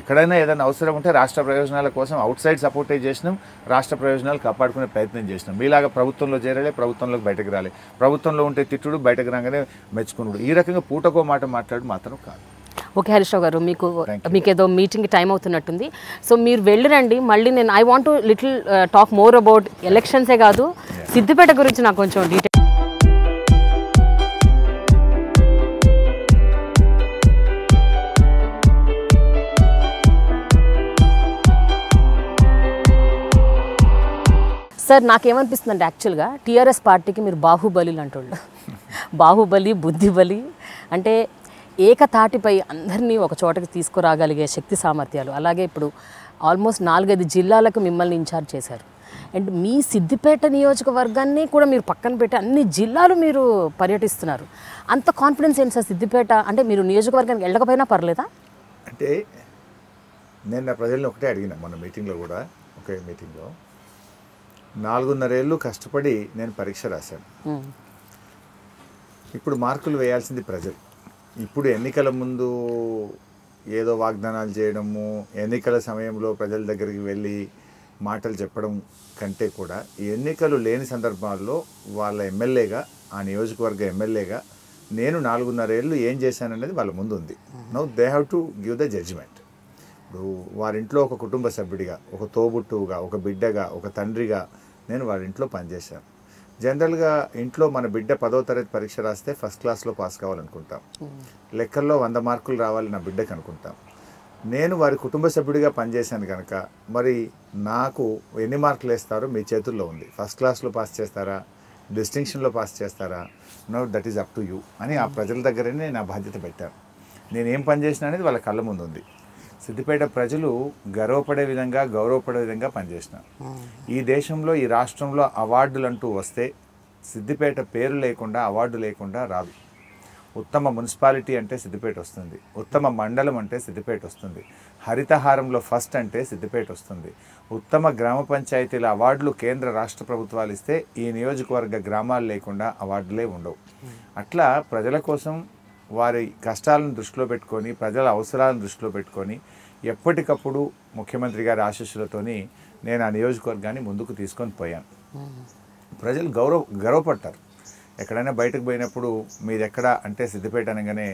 ఎక్కడైనా ఏదైనా అవసరం ఉంటే రాష్ట్ర ప్రయోజనాల కోసం అవుట్ సైడ్ సపోర్టే చేసినాం రాష్ట్ర ప్రయోజనాలు కాపాడుకునే ప్రయత్నం చేసినాం మీలాగా ప్రభుత్వంలో చేరాలి ప్రభుత్వంలోకి బయటకు రాలి ప్రభుత్వంలో ఉంటే తిట్టుడు బయటకు రాగానే మెచ్చుకున్నాడు ఈ రకంగా పూటకో మాట మాట్లాడు మాత్రం కాదు ఓకే హరీష్ గారు మీకు మీకేదో మీటింగ్ టైం అవుతున్నట్టుంది సో మీరు వెళ్ళిరండి మళ్ళీ నేను I want little talk more about ఎలక్షన్సే కాదు సిద్దిపేట గురించి నాకు కొంచెం డీటెయిల్ సార్ నాకేమనిపిస్తుంది అండి యాక్చువల్గా టీఆర్ఎస్ పార్టీకి మీరు బాహుబలి అంటుండ్రు బాహుబలి బుద్ధిబలి అంటే ఏకతాటిపై అందరినీ ఒక చోటకి తీసుకురాగలిగే శక్తి సామర్థ్యాలు అలాగే ఇప్పుడు ఆల్మోస్ట్ నాలుగైదు జిల్లాలకు మిమ్మల్ని ఇన్ఛార్జ్ చేశారు అండ్ మీ సిద్దిపేట నియోజకవర్గాన్ని కూడా మీరు పక్కన పెట్టి అన్ని జిల్లాలు మీరు పర్యటిస్తున్నారు అంత కాన్ఫిడెన్స్ ఏంటి సార్ సిద్దిపేట అంటే మీరు నియోజకవర్గానికి వెళ్ళకపోయినా పర్లేదా అంటే నేను నా ప్రజల్ని ఒకటే అడిగిన మన మీటింగ్లో కూడా ఒకే మీటింగ్లో నాలుగున్నరేళ్ళు కష్టపడి నేను పరీక్ష రాశాను ఇప్పుడు మార్కులు వేయాల్సింది ప్రజలు ఇప్పుడు ఎన్నికల ముందు ఏదో వాగ్దానాలు చేయడము ఎన్నికల సమయంలో ప్రజల దగ్గరికి వెళ్ళి మాటలు చెప్పడం కంటే కూడా ఎన్నికలు లేని సందర్భాల్లో వాళ్ళ ఎమ్మెల్యేగా ఆ నియోజకవర్గ ఎమ్మెల్యేగా నేను నాలుగున్నరేళ్ళు ఏం చేశాననేది వాళ్ళ ముందు ఉంది now they have to give the judgement ఇప్పుడు వారింట్లో ఒక కుటుంబ సభ్యుడిగా ఒక తోబుట్టువుగా ఒక బిడ్డగా ఒక తండ్రిగా నేను వారింట్లో పనిచేశాను జనరల్గా ఇంట్లో మన బిడ్డ పదో తరగతి పరీక్ష రాస్తే ఫస్ట్ క్లాస్లో పాస్ కావాలనుకుంటాం లెక్కల్లో వంద మార్కులు రావాలి నా బిడ్డకు అనుకుంటాం నేను వారి కుటుంబ సభ్యుడిగా పనిచేశాను కనుక మరి నాకు ఎన్ని మార్కులు వేస్తారో మీ చేతుల్లో ఉంది ఫస్ట్ క్లాస్లో పాస్ చేస్తారా డిస్టింక్షన్లో పాస్ చేస్తారా no that is up to you అని ఆ ప్రజల దగ్గరనే నా బాధ్యత పెట్టాను నేనేం పని చేసినా అనేది వాళ్ళ కళ్ళ ముందు ఉంది సిద్దిపేట ప్రజలు గర్వపడే విధంగా గౌరవపడే విధంగా పనిచేసినారు ఈ దేశంలో ఈ రాష్ట్రంలో అవార్డులు అంటూ వస్తే సిద్దిపేట పేరు లేకుండా అవార్డు లేకుండా రాదు ఉత్తమ మున్సిపాలిటీ అంటే సిద్దిపేట వస్తుంది ఉత్తమ మండలం అంటే సిద్దిపేట వస్తుంది హరితహారంలో ఫస్ట్ అంటే సిద్దిపేట వస్తుంది ఉత్తమ గ్రామ పంచాయతీల అవార్డులు కేంద్ర రాష్ట్ర ప్రభుత్వాలు ఇస్తే ఈ నియోజకవర్గ గ్రామాలు లేకుండా అవార్డులే ఉండవు అట్లా ప్రజల కోసం వారి కష్టాలను దృష్టిలో పెట్టుకొని ప్రజల అవసరాలను దృష్టిలో పెట్టుకొని ఎప్పటికప్పుడు ముఖ్యమంత్రి గారి ఆశీస్సులతోని నేను ఆ నియోజకవర్గాన్ని ముందుకు తీసుకొని పోయాను ప్రజలు గౌరవ గర్వపడ్డారు ఎక్కడైనా బయటకు పోయినప్పుడు మీరు ఎక్కడ అంటే సిద్దిపేట అనగానే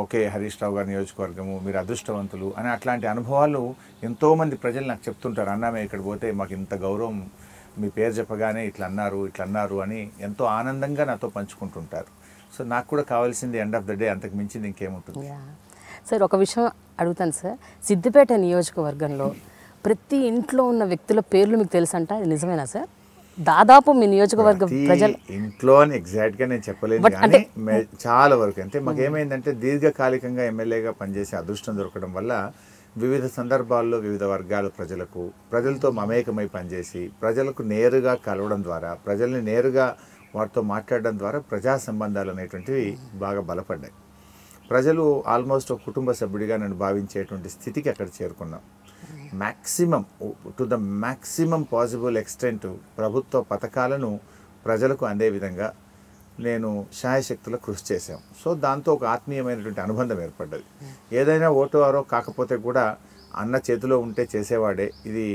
ఓకే హరీష్ రావు గారి నియోజకవర్గము మీరు అదృష్టవంతులు అని అట్లాంటి అనుభవాలు ఎంతోమంది ప్రజలు నాకు చెప్తుంటారు అన్నా మేము ఇక్కడ పోతే మాకు ఇంత గౌరవం మీ పేరు చెప్పగానే ఇట్లా అన్నారు ఇట్లా అన్నారు అని ఎంతో ఆనందంగా నాతో పంచుకుంటుంటారు సో నాకు కూడా కావాల్సింది ఎండ్ ఆఫ్ ద డే అంతకు మించింది ఇంకేముంటుంది సార్ ఒక విషయం అడుగుతాను సార్ సిద్దిపేట నియోజకవర్గంలో ప్రతి ఇంట్లో ఉన్న వ్యక్తుల పేర్లు మీకు తెలుసంట ఇది నిజమేనా సార్ దాదాపు మీ నియోజకవర్గం ప్రజలు ఇంట్లో ఎగ్జాక్ట్గా నేను చెప్పలేదు కానీ చాలా వరకు అంటే మాకు ఏమైందంటే దీర్ఘకాలికంగా ఎమ్మెల్యేగా పనిచేసే అదృష్టం దొరకడం వల్ల వివిధ సందర్భాల్లో వివిధ వర్గాల ప్రజలకు ప్రజలతో మమేకమై పనిచేసి ప్రజలకు నేరుగా కలవడం ద్వారా ప్రజల్ని నేరుగా వారితో మాట్లాడడం ద్వారా ప్రజా సంబంధాలు అనేటువంటివి బాగా బలపడ్డాయి ప్రజలు ఆల్మోస్ట్ ఒక కుటుంబ సభ్యుడిగా నన్ను భావించేటువంటి స్థితికి అక్కడ చేరుకున్నాం maximum to the maximum possible extent ప్రభుత్వ పథకాలను ప్రజలకు అందే విధంగా నేను శాయశక్తుల కృషి చేశాం సో దాంతో ఒక ఆత్మీయమైనటువంటి అనుబంధం ఏర్పడ్డది ఏదైనా ఓటు ఆరో కాకపోతే కూడా అన్న చేతిలో ఉంటే చేసేవాడే ఇది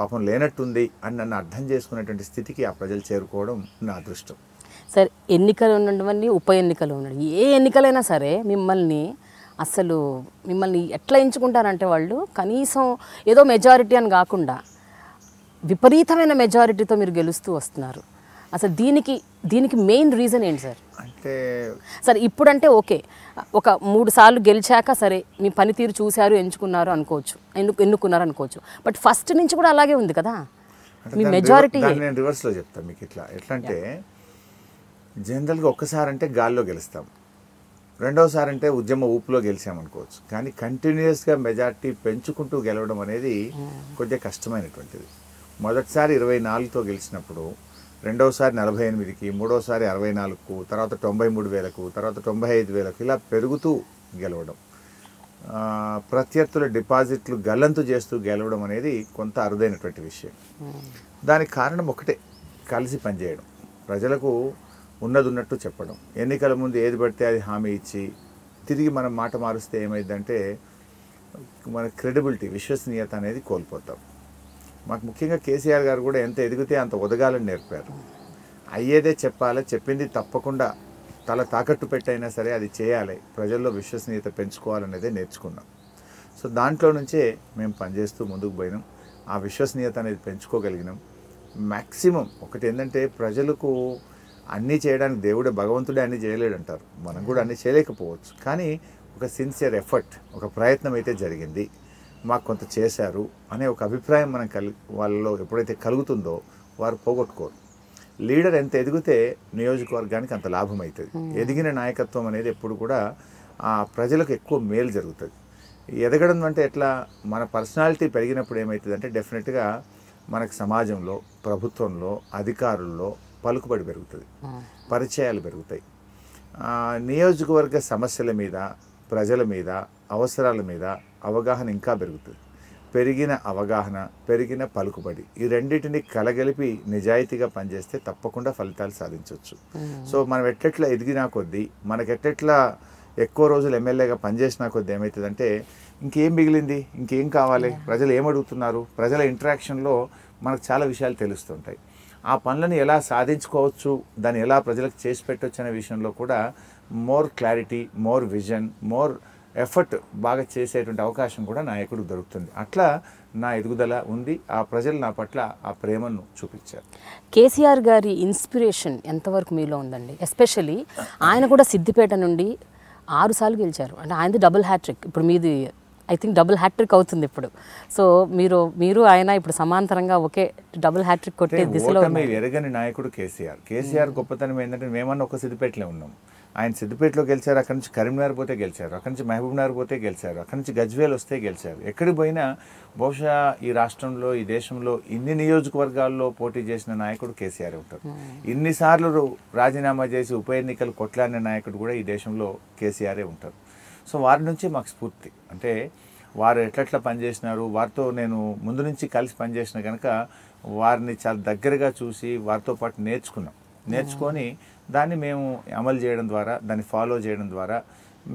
పాపం లేనట్టుంది అని నన్ను అర్థం చేసుకునేటువంటి స్థితికి ఆ ప్రజలు చేరుకోవడం నా అదృష్టం సరే ఎన్నికలు ఉన్నటువంటి ఉప ఎన్నికలు ఉండడం ఏ ఎన్నికలైనా సరే మిమ్మల్ని అసలు మిమ్మల్ని ఎట్లా ఎంచుకుంటారంటే వాళ్ళు కనీసం ఏదో మెజారిటీ అని కాకుండా విపరీతమైన మెజారిటీతో మీరు గెలుస్తూ వస్తున్నారు అసలు దీనికి దీనికి మెయిన్ రీజన్ ఏంటి సార్ అంటే సార్ ఇప్పుడంటే ఓకే ఒక మూడు సార్లు గెలిచాక సరే మీ పనితీరు చూశారు ఎంచుకున్నారు అనుకోవచ్చు ఎన్ను ఎన్నుకున్నారు అనుకోవచ్చు బట్ ఫస్ట్ నుంచి కూడా అలాగే ఉంది కదా మీ మెజారిటీ నేను రివర్స్లో చెప్తాను మీకు ఇట్లా ఎట్లా అంటే జనరల్గా ఒక్కసారంటే గాల్లో గెలుస్తాం రెండవసారి అంటే ఉద్యమ ఊపులో గెలిచామనుకోవచ్చు కానీ కంటిన్యూస్గా మెజార్టీ పెంచుకుంటూ గెలవడం అనేది hmm. కొంచెం కష్టమైనటువంటిది మొదటిసారి ఇరవై నాలుగుతో గెలిచినప్పుడు రెండవసారి నలభై ఎనిమిదికి మూడోసారి అరవై నాలుగుకు తర్వాత తొంభై మూడు వేలకు తర్వాత తొంభై ఐదు వేలకు ఇలా పెరుగుతూ గెలవడం ప్రత్యర్థుల డిపాజిట్లు గల్లంతు చేస్తూ గెలవడం అనేది కొంత అరుదైనటువంటి విషయం hmm. దానికి కారణం ఒకటే కలిసి పనిచేయడం ప్రజలకు ఉన్నది ఉన్నట్టు చెప్పడం ఎన్నికల ముందు ఏది పడితే అది హామీ ఇచ్చి తిరిగి మనం మాట మారుస్తే ఏమైందంటే మన క్రెడిబిలిటీ విశ్వసనీయత అనేది కోల్పోతాం మాకు ముఖ్యంగా కేసీఆర్ గారు కూడా ఎంత ఎదిగితే అంత ఉదగాలని నేర్పారు అయ్యేదే చెప్పాలి చెప్పింది తప్పకుండా తల తాకట్టు పెట్టైనా సరే అది చేయాలి ప్రజల్లో విశ్వసనీయత పెంచుకోవాలనేదే నేర్చుకున్నాం సో దాంట్లో నుంచే మేము పనిచేస్తూ ముందుకు పోయినాం ఆ విశ్వసనీయత అనేది పెంచుకోగలిగినాం మ్యాక్సిమం ఒకటి ఏంటంటే ప్రజలకు అన్నీ చేయడానికి దేవుడే భగవంతుడే అన్నీ చేయలేడు అంటారు మనం కూడా అన్నీ చేయలేకపోవచ్చు కానీ ఒక సిన్సియర్ ఎఫర్ట్ ఒక ప్రయత్నం అయితే జరిగింది మాకు కొంత చేశారు అనే ఒక అభిప్రాయం మనం కలి వాళ్ళలో ఎప్పుడైతే కలుగుతుందో వారు పోగొట్టుకోరు లీడర్ ఎంత ఎదిగితే నియోజకవర్గానికి అంత లాభం అవుతుంది hmm. ఎదిగిన నాయకత్వం అనేది ఎప్పుడు కూడా ఆ ప్రజలకు ఎక్కువ మేలు జరుగుతుంది ఎదగడం అంటే ఎట్లా మన పర్సనాలిటీ పెరిగినప్పుడు ఏమవుతుందంటే డెఫినెట్గా మనకు సమాజంలో ప్రభుత్వంలో అధికారుల్లో పలుకుబడి పెరుగుతుంది పరిచయాలు పెరుగుతాయి నియోజకవర్గ సమస్యల మీద ప్రజల మీద అవసరాల మీద అవగాహన ఇంకా పెరుగుతుంది పెరిగిన అవగాహన పెరిగిన పలుకుబడి ఈ రెండింటిని కలగలిపి నిజాయితీగా పనిచేస్తే తప్పకుండా ఫలితాలు సాధించవచ్చు సో మనం ఎట్లెట్లా ఎదిగినా కొద్దీ మనకు ఎట్లెట్లా ఎక్కువ రోజులు ఎమ్మెల్యేగా పనిచేసినా కొద్ది ఏమవుతుందంటే ఇంకేం మిగిలింది ఇంకేం కావాలి ప్రజలు ఏమడుగుతున్నారు ప్రజల ఇంటరాక్షన్లో మనకు చాలా విషయాలు తెలుస్తుంటాయి ఆ పనులను ఎలా సాధించుకోవచ్చు దాన్ని ఎలా ప్రజలకు చేసి పెట్టవచ్చు అనే విషయంలో కూడా more clarity more vision more effort బాగా చేసేటువంటి అవకాశం కూడా నాయకుడు దొరుకుతుంది అట్లా నా ఎదుగుదల ఉంది ఆ ప్రజలు నా పట్ల ఆ ప్రేమను చూపించారు కేసీఆర్ గారి ఇన్స్పిరేషన్ ఎంతవరకు మీలో ఉందండి ఎస్పెషలీ ఆయన కూడా సిద్దిపేట నుండి ఆరుసార్లు గెలిచారు అంటే ఆయనది డబుల్ హ్యాట్రిక్ ఇప్పుడు మీది ఐ థింక్ డబుల్ హ్యాట్రిక్ అవుతుంది ఇప్పుడు సో మీరు మీరు ఆయన ఇప్పుడు సమాంతరంగా ఒకే డబుల్ హ్యాట్రిక్ కొట్టే దిశలో ఎరగని నాయకుడు కేసీఆర్ hmm. కేసీఆర్ గొప్పతనం ఏంటంటే మేమన్నా ఒక సిద్దిపేటలో ఉన్నాం ఆయన సిద్దిపేటలో గెలిచారు అక్కడి నుంచి కరీంనగర్ పోతే గెలిచారు అక్కడి నుంచి మహబూబ్ నగర్ పోతే గెలిచారు అక్కడి నుంచి గజ్వేల్ వస్తే గెలిచారు ఎక్కడికి పోయినా బహుశా ఈ రాష్ట్రంలో ఈ దేశంలో ఇన్ని నియోజకవర్గాల్లో పోటీ చేసిన నాయకుడు కేసీఆర్ ఉంటారు hmm. ఇన్నిసార్లు రాజీనామా చేసి ఉప ఎన్నికలు కొట్లాడిన నాయకుడు కూడా ఈ దేశంలో కేసీఆరే ఉంటారు సో వారి నుంచి మాకు స్ఫూర్తి అంటే వారు ఎట్లట్లా పనిచేసినారు వారితో నేను ముందు నుంచి కలిసి పనిచేసిన కనుక వారిని చాలా దగ్గరగా చూసి వారితో పాటు నేర్చుకున్నాం నేర్చుకొని దాన్ని మేము అమలు చేయడం ద్వారా దాన్ని ఫాలో చేయడం ద్వారా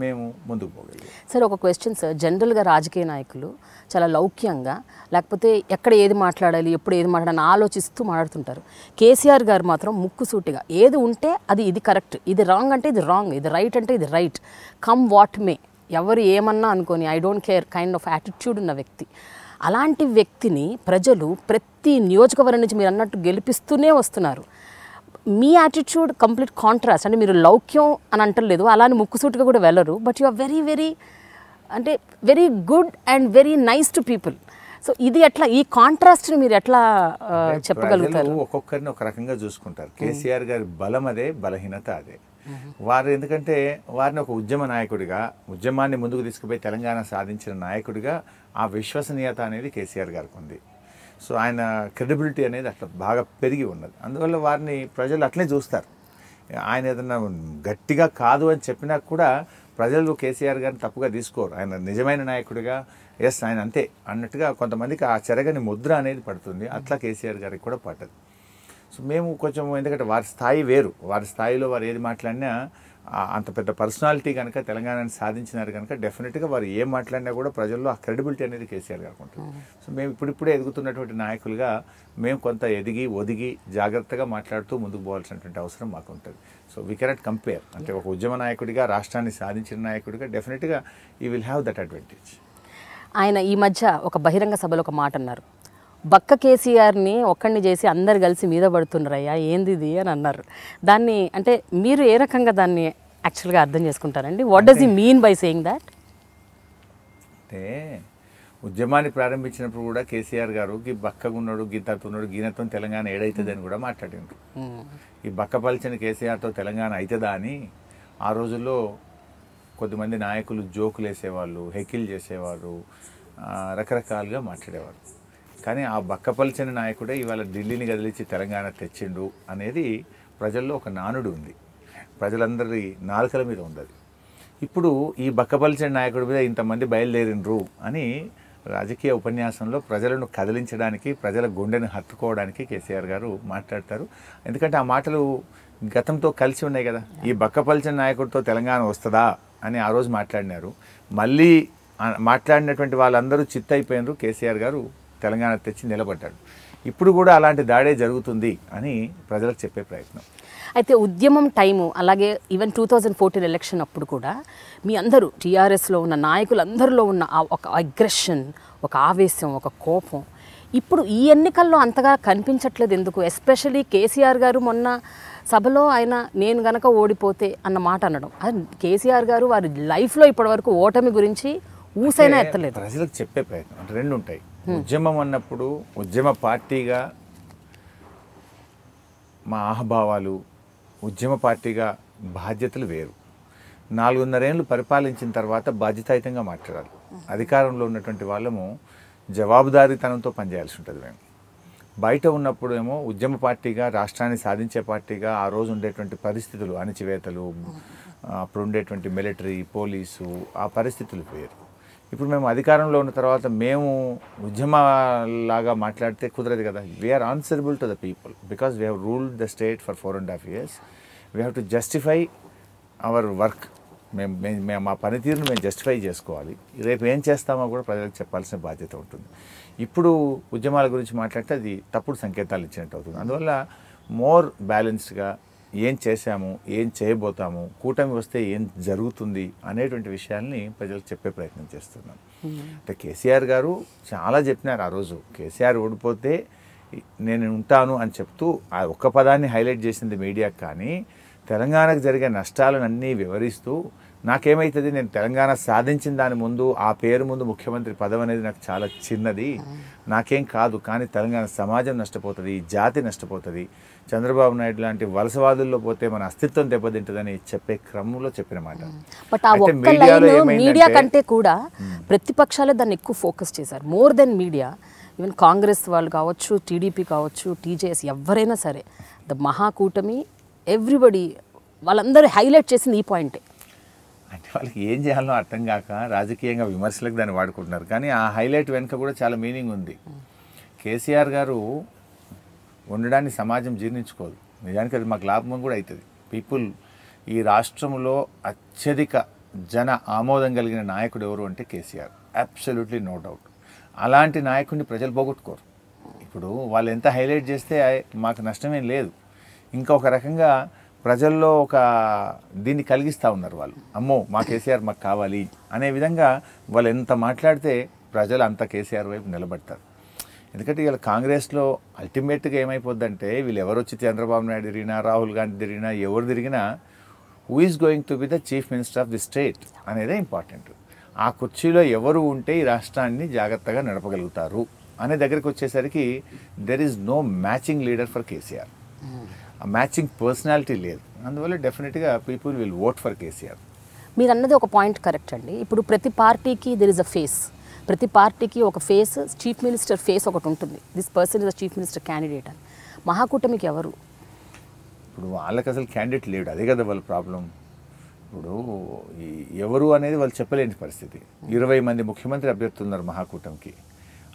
మేము ముందుకు పోగలిగాం సార్ ఒక క్వశ్చన్ సార్ జనరల్గా రాజకీయ నాయకులు చాలా లౌక్యంగా లేకపోతే ఎక్కడ ఏది మాట్లాడాలి ఎప్పుడు ఏది మాట్లాడాలని ఆలోచిస్తూ మాట్లాడుతుంటారు కేసీఆర్ గారు మాత్రం ముక్కుసూటిగా ఏది ఉంటే అది ఇది కరెక్ట్ ఇది రాంగ్ అంటే ఇది రాంగ్ ఇది రైట్ అంటే ఇది రైట్ కమ్ వాట్ మే ఎవరు ఏమన్నా అనుకొని I don't care kind of attitude ఉన్న వ్యక్తి అలాంటి వ్యక్తిని ప్రజలు ప్రతి నియోజకవర్గం నుంచి మీరు అన్నట్టు గెలిపిస్తూనే వస్తున్నారు మీ యాటిట్యూడ్ కంప్లీట్ కాంట్రాస్ట్ అంటే మీరు లౌక్యం అని అంటలేదు అలానే ముక్కుసూటిగా కూడా వెళ్ళరు but you are very very అంటే very good and very nice to people so ఇది ఎట్లా ఈ కాంట్రాస్ట్ని మీరు ఎట్లా చెప్పగలుగుతారు ఒక్కొక్కరిని ఒక రకంగా చూసుకుంటారు కేసీఆర్ గారి బలం అదే బలహీనత అదే వారు ఎందుకంటే వారిని ఒక ఉద్యమ నాయకుడిగా ఉద్యమాన్ని ముందుకు తీసుకుపోయి తెలంగాణ సాధించిన నాయకుడిగా ఆ విశ్వసనీయత అనేది కేసీఆర్ గారికి ఉంది సో ఆయన క్రెడిబిలిటీ అనేది అట్లా బాగా పెరిగి ఉన్నది అందువల్ల వారిని ప్రజలు అట్లే చూస్తారు ఆయన ఏదన్నా గట్టిగా కాదు అని చెప్పినా కూడా ప్రజలు కేసీఆర్ గారిని తప్పుగా తీసుకోరు ఆయన నిజమైన నాయకుడిగా ఎస్ ఆయన అంతే అన్నట్టుగా కొంతమందికి ఆ చెరగని ముద్ర అనేది పడుతుంది అట్లా కేసీఆర్ గారికి కూడా పడ్డది సో మేము కొంచెం ఎందుకంటే వారి స్థాయి వేరు వారి స్థాయిలో వారు ఏది మాట్లాడినా అంత పెద్ద పర్సనాలిటీ కనుక తెలంగాణని సాధించినారు కనుక డెఫినెట్గా వారు ఏం మాట్లాడినా కూడా ప్రజల్లో ఆ క్రెడిబిలిటీ అనేది కేసీఆర్ గారు ఉంటుంది సో మేము ఇప్పుడిప్పుడే ఎదుగుతున్నటువంటి నాయకులుగా మేము కొంత ఎదిగి ఒదిగి జాగ్రత్తగా మాట్లాడుతూ ముందుకు పోవాల్సినటువంటి అవసరం మాకు ఉంటుంది సో వీ కెనాట్ కంపేర్ అంటే ఒక ఉద్యమ నాయకుడిగా రాష్ట్రాన్ని సాధించిన నాయకుడిగా డెఫినెట్గా ఈ విల్ హ్యావ్ దట్ అడ్వాంటేజ్ ఆయన ఈ మధ్య ఒక బహిరంగ సభలో ఒక మాట అన్నారు బక్క కేసీఆర్ని ఒక్కడిని చేసి అందరు కలిసి మీద పడుతున్నారయ్యా ఏంది ఇది అని అన్నారు దాన్ని అంటే మీరు ఏ రకంగా దాన్ని యాక్చువల్గా అర్థం చేసుకుంటారండి వాట్ డస్ ఈ మీన్ బై సేయింగ్ దాట్ అంటే ఉద్యమాన్ని ప్రారంభించినప్పుడు కూడా కేసీఆర్ గారు గీ బక్కగున్నాడు ఉన్నాడు గీనత్వం తెలంగాణ ఏడైతుందని కూడా మాట్లాడిండ్రు ఈ బక్క పలిచిన కేసీఆర్తో తెలంగాణ అవుతుందా అని ఆ రోజుల్లో కొద్దిమంది నాయకులు జోకులు వేసేవాళ్ళు హెకిల్ చేసేవారు రకరకాలుగా మాట్లాడేవారు కానీ ఆ బక్కపలిచిన నాయకుడే ఇవాళ ఢిల్లీని కదిలించి తెలంగాణ తెచ్చిండు అనేది ప్రజల్లో ఒక నానుడు ఉంది ప్రజలందరి నాలుకల మీద ఉంది ఇప్పుడు ఈ బక్కపలిచిన నాయకుడి మీద ఇంతమంది బయలుదేరిండ్రు అని రాజకీయ ఉపన్యాసంలో ప్రజలను కదిలించడానికి ప్రజల గుండెను హత్తుకోవడానికి కేసీఆర్ గారు మాట్లాడతారు ఎందుకంటే ఆ మాటలు గతంతో కలిసి ఉన్నాయి కదా ఈ బక్కపలిచిన నాయకుడితో తెలంగాణ వస్తుందా అని ఆ రోజు మాట్లాడినారు మళ్ళీ మాట్లాడినటువంటి వాళ్ళందరూ చిత్తైపోయినారు కేసీఆర్ గారు తెలంగాణ తెచ్చి నిలబడ్డాడు ఇప్పుడు కూడా అలాంటి దాడే జరుగుతుంది అని ప్రజలకు చెప్పే ప్రయత్నం అయితే ఉద్యమం టైము అలాగే even two thousand fourteen election అప్పుడు కూడా మీ అందరూ టీఆర్ఎస్లో ఉన్న నాయకులందరిలో ఉన్న ఒక అగ్రెషన్ ఒక ఆవేశం ఒక కోపం ఇప్పుడు ఈ ఎన్నికల్లో అంతగా కనిపించట్లేదు ఎందుకు ఎస్పెషలీ కేసీఆర్ గారు మొన్న సభలో ఆయన నేను గనక ఓడిపోతే అన్న మాట అనడం అది కేసీఆర్ గారు వారి లైఫ్లో ఇప్పటివరకు ఓటమి గురించి ఊసైనా ఎత్తలేదు ప్రజలకు చెప్పే ప్రయత్నం రెండు ఉంటాయి ఉద్యమం అన్నప్పుడు ఉద్యమ పార్టీగా మా ఆహభావాలు ఉద్యమ పార్టీగా బాధ్యతలు వేరు నాలుగున్నరేళ్ళు పరిపాలించిన తర్వాత బాధ్యతాయుతంగా మాట్లాడాలి అధికారంలో ఉన్నటువంటి వాళ్ళము జవాబుదారీతనంతో పనిచేయాల్సి ఉంటుంది మేము బయట ఉన్నప్పుడు ఏమో ఉద్యమ పార్టీగా రాష్ట్రాన్ని సాధించే పార్టీగా ఆ రోజు ఉండేటువంటి పరిస్థితులు అణచివేతలు అప్పుడు ఉండేటువంటి మిలిటరీ పోలీసు ఆ పరిస్థితులు వేరు ఇప్పుడు మేము అధికారంలో ఉన్న తర్వాత మేము ఉద్యమలాగా మాట్లాడితే కుదరదు కదా we are answerable to the people because we have ruled the state for four and half years we have to justify our work మేము మేము మా పనితీరును మేము జస్టిఫై చేసుకోవాలి రేపు ఏం చేస్తామో కూడా ప్రజలకు చెప్పాల్సిన బాధ్యత ఉంటుంది ఇప్పుడు ఉద్యమాల గురించి మాట్లాడితే అది తప్పుడు సంకేతాలు ఇచ్చినట్టు అవుతుంది అందువల్ల మోర్ బ్యాలెన్స్డ్గా ఏం చేశాము ఏం చేయబోతాము కూటమి వస్తే ఏం జరుగుతుంది అనేటువంటి విషయాల్ని ప్రజలకు చెప్పే ప్రయత్నం చేస్తున్నాం hmm. అంటే కేసీఆర్ గారు చాలా చెప్పినారు ఆ రోజు కేసీఆర్ ఓడిపోతే నేను ఉంటాను అని చెప్తూ ఆ ఒక్క పదాన్ని హైలైట్ చేసింది మీడియాకి కానీ తెలంగాణకు జరిగే నష్టాలను అన్నీ వివరిస్తూ నాకేమైతుంది నేను తెలంగాణ సాధించిన దాని ముందు ఆ పేరు ముందు ముఖ్యమంత్రి పదవి అనేది నాకు చాలా చిన్నది hmm. నాకేం కాదు కానీ తెలంగాణ సమాజం నష్టపోతుంది జాతి నష్టపోతుంది చంద్రబాబు నాయుడు లాంటి వలసవాదుల్లో పోతే మన అస్తిత్వం దెబ్బతింటుందని చెప్పే క్రమంలో చెప్పిన మాట బట్ ఆ ఒక్క లైన్ మీడియా కంటే కూడా ప్రతిపక్షాలు దాన్ని ఎక్కువ ఫోకస్ చేశారు more than media even Congress వాళ్ళు కావచ్చు టీడీపీ కావచ్చు టీజేఎస్ ఎవరైనా సరే ద మహాకూటమి ఎవ్రీబడి వాళ్ళందరూ హైలైట్ చేసింది ఈ పాయింటే అంటే వాళ్ళకి ఏం చేయాలో అర్థం కాక రాజకీయంగా విమర్శలకు దాన్ని వాడుకుంటున్నారు కానీ ఆ హైలైట్ వెనుక కూడా చాలా మీనింగ్ ఉంది కేసీఆర్ గారు ఉండడాన్ని సమాజం జీర్ణించుకోదు నిజానికి అది మాకు లాభం కూడా అవుతుంది పీపుల్ ఈ రాష్ట్రంలో అత్యధిక జన ఆమోదం కలిగిన నాయకుడు ఎవరు అంటే కేసీఆర్ అబ్సల్యూట్లీ నో డౌట్ అలాంటి నాయకుడిని ప్రజలు పోగొట్టుకోరు ఇప్పుడు వాళ్ళు ఎంత హైలైట్ చేస్తే మాకు నష్టమేం లేదు ఇంకా ఒక రకంగా ప్రజల్లో ఒక దీన్ని కలిగిస్తూ ఉన్నారు వాళ్ళు అమ్మో మా కేసీఆర్ మాకు కావాలి అనే విధంగా వాళ్ళు ఎంత మాట్లాడితే ప్రజలు అంత కేసీఆర్ వైపు నిలబడతారు ఎందుకంటే ఇలా కాంగ్రెస్లో అల్టిమేట్గా ఏమైపోద్దంటే వీళ్ళు ఎవరు వచ్చి చంద్రబాబు నాయుడు తిరిగినా రాహుల్ గాంధీ తిరిగినా ఎవరు తిరిగినా who is going to be the chief minister of the state అనేదే ఇంపార్టెంట్ ఆ కుర్చీలో ఎవరు ఉంటే ఈ రాష్ట్రాన్ని జాగ్రత్తగా నడపగలుగుతారు అనే దగ్గరికి వచ్చేసరికి there is no matching leader for KCR ఆ మ్యాచింగ్ పర్సనాలిటీ లేదు అందువల్ల డెఫినెట్గా people will vote for KCR మీరు అన్నది ఒక పాయింట్ కరెక్ట్ అండి ఇప్పుడు ప్రతి పార్టీకి దెర్ ఇస్ అ ఫేస్ ప్రతి పార్టీకి ఒక ఫేస్ చీఫ్ మినిస్టర్ ఫేస్ ఒకటి ఉంటుంది this person is the chief minister candidate అని మహాకూటమికి ఎవరు ఇప్పుడు వాళ్ళకి అసలు క్యాండిడేట్ లేడు అదే కదా వాళ్ళ ప్రాబ్లం ఇప్పుడు ఎవరు అనేది వాళ్ళు చెప్పలేని పరిస్థితి ఇరవై మంది ముఖ్యమంత్రి ఉన్నారు మహాకూటమికి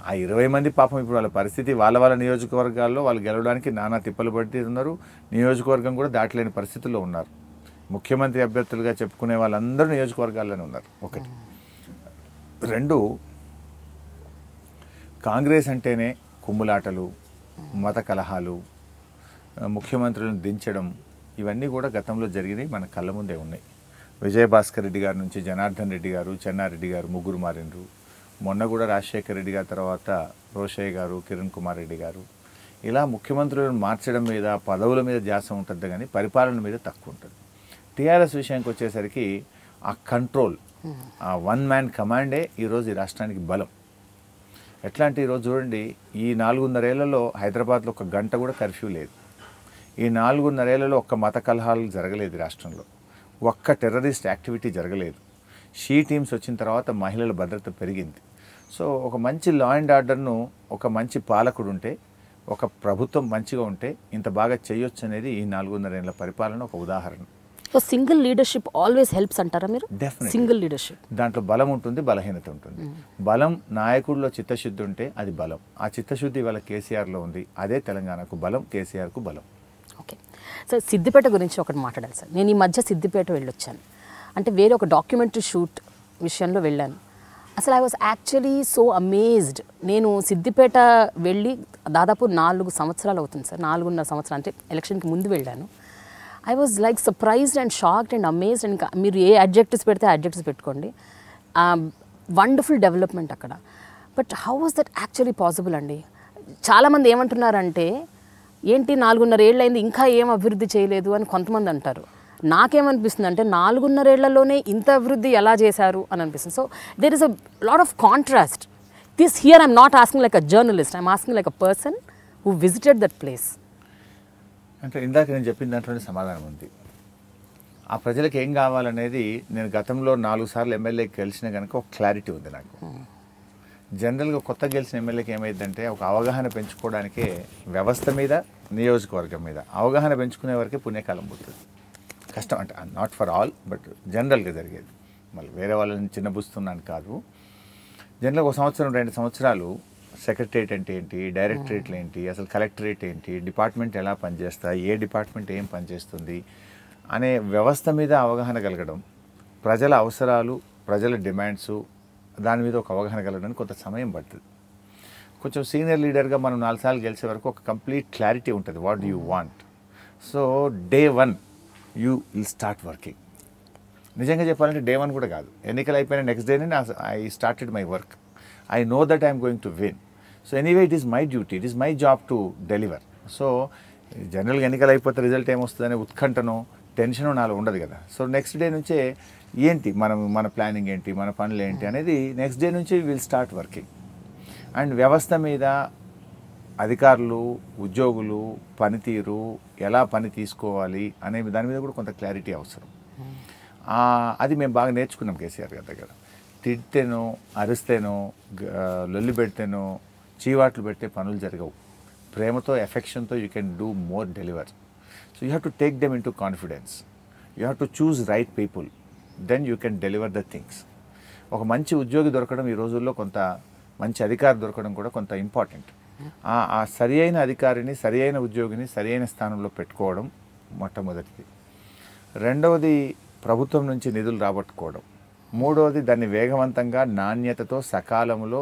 ఆ ఇరవై మంది పాపం ఇప్పుడు వాళ్ళ పరిస్థితి వాళ్ళ వాళ్ళ నియోజకవర్గాల్లో వాళ్ళు గెలవడానికి నానా తిప్పలు పడుతున్నారు నియోజకవర్గం కూడా దాటలేని పరిస్థితుల్లో ఉన్నారు ముఖ్యమంత్రి అభ్యర్థులుగా చెప్పుకునే వాళ్ళందరూ నియోజకవర్గాల్లోనే ఉన్నారు ఒకటి రెండు కాంగ్రెస్ అంటేనే కుమ్ములాటలు మత కలహాలు ముఖ్యమంత్రులను దించడం ఇవన్నీ కూడా గతంలో జరిగినాయి మన కళ్ళ ముందే ఉన్నాయి విజయభాస్కర్ రెడ్డి గారి నుంచి జనార్దన్ రెడ్డి గారు చెన్నారెడ్డి గారు ముగ్గురు మారినరు మొన్న కూడా రాజశేఖర్ రెడ్డి గారి తర్వాత రోషయ్య గారు కిరణ్ కుమార్ రెడ్డి గారు ఇలా ముఖ్యమంత్రులను మార్చడం మీద పదవుల మీద ధ్యాస ఉంటుంది కానీ పరిపాలన మీద తక్కువ ఉంటుంది టీఆర్ఎస్ విషయానికి వచ్చేసరికి ఆ కంట్రోల్ ఆ వన్ మ్యాన్ కమాండే ఈరోజు ఈ రాష్ట్రానికి బలం ఎట్లాంటి ఈరోజు చూడండి ఈ నాలుగున్నరేళ్లలో హైదరాబాద్లో ఒక గంట కూడా కర్ఫ్యూ లేదు ఈ నాలుగున్నరేళ్లలో ఒక్క మత కలహాలు జరగలేదు రాష్ట్రంలో ఒక్క టెర్రరిస్ట్ యాక్టివిటీ జరగలేదు షీ టీమ్స్ వచ్చిన తర్వాత మహిళల భద్రత పెరిగింది సో ఒక మంచి లా అండ్ ఆర్డర్ను ఒక మంచి పాలకుడు ఉంటే ఒక ప్రభుత్వం మంచిగా ఉంటే ఇంత బాగా చేయొచ్చు అనేది ఈ నాలుగున్నరేళ్ళ పరిపాలన ఒక ఉదాహరణ so single leadership always helps అంటారా మీరు సింగిల్ లీడర్షిప్ దాంట్లో బలం ఉంటుంది బలహీనత ఉంటుంది hmm. బలం నాయకుడిలో చిత్తశుద్ధి ఉంటే అది బలం ఆ చిత్తశుద్ధి వాళ్ళ కేసీఆర్లో ఉంది అదే తెలంగాణకు బలం కేసీఆర్కు బలం ఓకే సార్ సిద్దిపేట గురించి ఒకటి మాట్లాడాలి సార్ నేను ఈ మధ్య సిద్దిపేట వెళ్ళొచ్చాను అంటే వేరే ఒక డాక్యుమెంటరీ షూట్ విషయంలో వెళ్ళాను అసలు I was actually so amazed నేను సిద్దిపేట వెళ్ళి దాదాపు నాలుగు సంవత్సరాలు అవుతుంది సార్ నాలుగున్నర సంవత్సరాలు అంటే ఎలక్షన్కి ముందు వెళ్ళాను I was like surprised and shocked and amazed and మీరు ఏ అడ్జెక్టివ్స్ పెడితే అడ్జెక్టివ్స్ పెట్టుకోండి వండర్ఫుల్ um, డెవలప్మెంట్ అక్కడ but how was that actually possible అండి చాలామంది ఏమంటున్నారంటే ఏంటి నాలుగున్నర ఏళ్ళైంది ఇంకా ఏం అభివృద్ధి చేయలేదు అని కొంతమంది అంటారు నాకేమనిపిస్తుంది అంటే నాలుగున్నరేళ్లలోనే ఇంత అభివృద్ధి ఎలా చేశారు అని అనిపిస్తుంది so there is a lot of contrast this here I'm not asking like a journalist I'm asking like a person who visited that place అంటే ఇందాక నేను చెప్పిన దాంట్లోనే సమాధానం ఉంది ఆ ప్రజలకు ఏం కావాలనేది నేను గతంలో నాలుగు సార్లు ఎమ్మెల్యేకి గెలిచిన కనుక ఒక క్లారిటీ ఉంది నాకు జనరల్గా కొత్త గెలిచిన ఎమ్మెల్యేకి ఏమైందంటే ఒక అవగాహన పెంచుకోవడానికే వ్యవస్థ మీద నియోజకవర్గం మీద అవగాహన పెంచుకునే వరకే పుణ్యకాలం పోతుంది కష్టం అంటే నాట్ ఫర్ ఆల్ బట్ జనరల్గా జరిగేది మళ్ళీ వేరే వాళ్ళని చిన్నబుస్తున్నాను కాదు జనరల్గా ఒక సంవత్సరం రెండు సంవత్సరాలు సెక్రటరేట్ అంటే ఏంటి డైరెక్టరేట్లు ఏంటి అసలు కలెక్టరేట్ ఏంటి డిపార్ట్మెంట్ ఎలా పనిచేస్తాయి ఏ డిపార్ట్మెంట్ ఏం పనిచేస్తుంది అనే వ్యవస్థ మీద అవగాహన కలగడం ప్రజల అవసరాలు ప్రజల డిమాండ్స్ దాని మీద ఒక అవగాహన కలగడానికి కొంత సమయం పడుతుంది కొంచెం సీనియర్ లీడర్గా మనం నాలుగు సార్లు గెలిచే వరకు ఒక కంప్లీట్ క్లారిటీ ఉంటుంది what you want so day one you will start working నిజంగా చెప్పాలంటే డే వన్ కూడా కాదు ఎన్నికలు అయిపోయిన నెక్స్ట్ డేనే I started my work I know that I'm going to win so anyway it is my duty it is my job to deliver so జనరల్గా ఎన్నికలు అయిపోతే రిజల్ట్ ఏమొస్తుందనే ఉత్కంఠను టెన్షన్ నాలో ఉండదు కదా సో నెక్స్ట్ డే నుంచే ఏంటి మనం మన ప్లానింగ్ ఏంటి మన పనులు ఏంటి అనేది నెక్స్ట్ డే నుంచి విల్ స్టార్ట్ వర్కింగ్ అండ్ వ్యవస్థ మీద అధికారులు ఉద్యోగులు పనితీరు ఎలా పని తీసుకోవాలి అనే దాని మీద కూడా కొంత క్లారిటీ అవసరం అది మేము బాగా నేర్చుకున్నాం కేసీఆర్ గారి దగ్గర తిడితేనో అరిస్తేనో లొల్లి పెడితేనో చీవాట్లు పెడితే పనులు జరగవు ప్రేమతో ఎఫెక్షన్తో you can do more deliver so you have to take them in to confidence you have to choose right people then you can deliver the things ఒక మంచి ఉద్యోగి దొరకడం ఈ రోజుల్లో కొంత మంచి అధికారి దొరకడం కూడా కొంత ఇంపార్టెంట్ ఆ సరి అయిన అధికారిని సరి అయిన ఉద్యోగిని సరి అయిన స్థానంలో పెట్టుకోవడం మొట్టమొదటిది రెండవది ప్రభుత్వం నుంచి నిధులు రాబట్టుకోవడం మూడవది దాన్ని వేగవంతంగా నాణ్యతతో సకాలంలో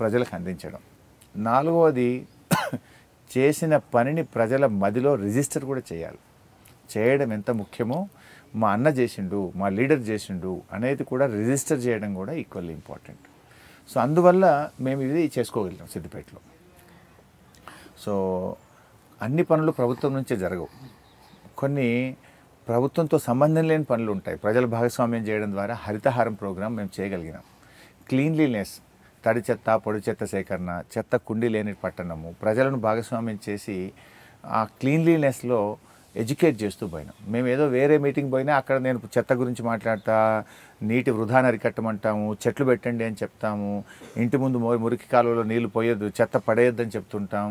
ప్రజలకు అందించడం నాలుగవది చేసిన పనిని ప్రజల మదిలో రిజిస్టర్ కూడా చేయాలి చేయడం ఎంత ముఖ్యమో మా అన్న చేసిండు మా లీడర్ చేసిండు అనేది కూడా రిజిస్టర్ చేయడం కూడా ఈక్వల్లీ ఇంపార్టెంట్ సో అందువల్ల మేము ఇది చేసుకోగలిగాం సిద్దిపేటలో సో అన్ని పనులు ప్రభుత్వం నుంచే జరగవు కొన్ని ప్రభుత్వంతో సంబంధం లేని పనులు ఉంటాయి ప్రజల భాగస్వామ్యం చేయడం ద్వారా హరితహారం ప్రోగ్రాం మేము చేయగలిగినాం క్లీన్లీనెస్ తడి చెత్త పొడి చెత్త సేకరణ చెత్త కుండీ లేని పట్టణము ప్రజలను భాగస్వామ్యం చేసి ఆ క్లీన్లీనెస్లో ఎడ్యుకేట్ చేస్తూ పోయినాం మేము ఏదో వేరే మీటింగ్ పోయినా అక్కడ నేను చెత్త గురించి మాట్లాడతా నీటి వృధాను అరికట్టమంటాము చెట్లు పెట్టండి అని చెప్తాము ఇంటి ముందు మురికి కాలువలో నీళ్లు పోయొద్దు చెత్త అని చెప్తుంటాం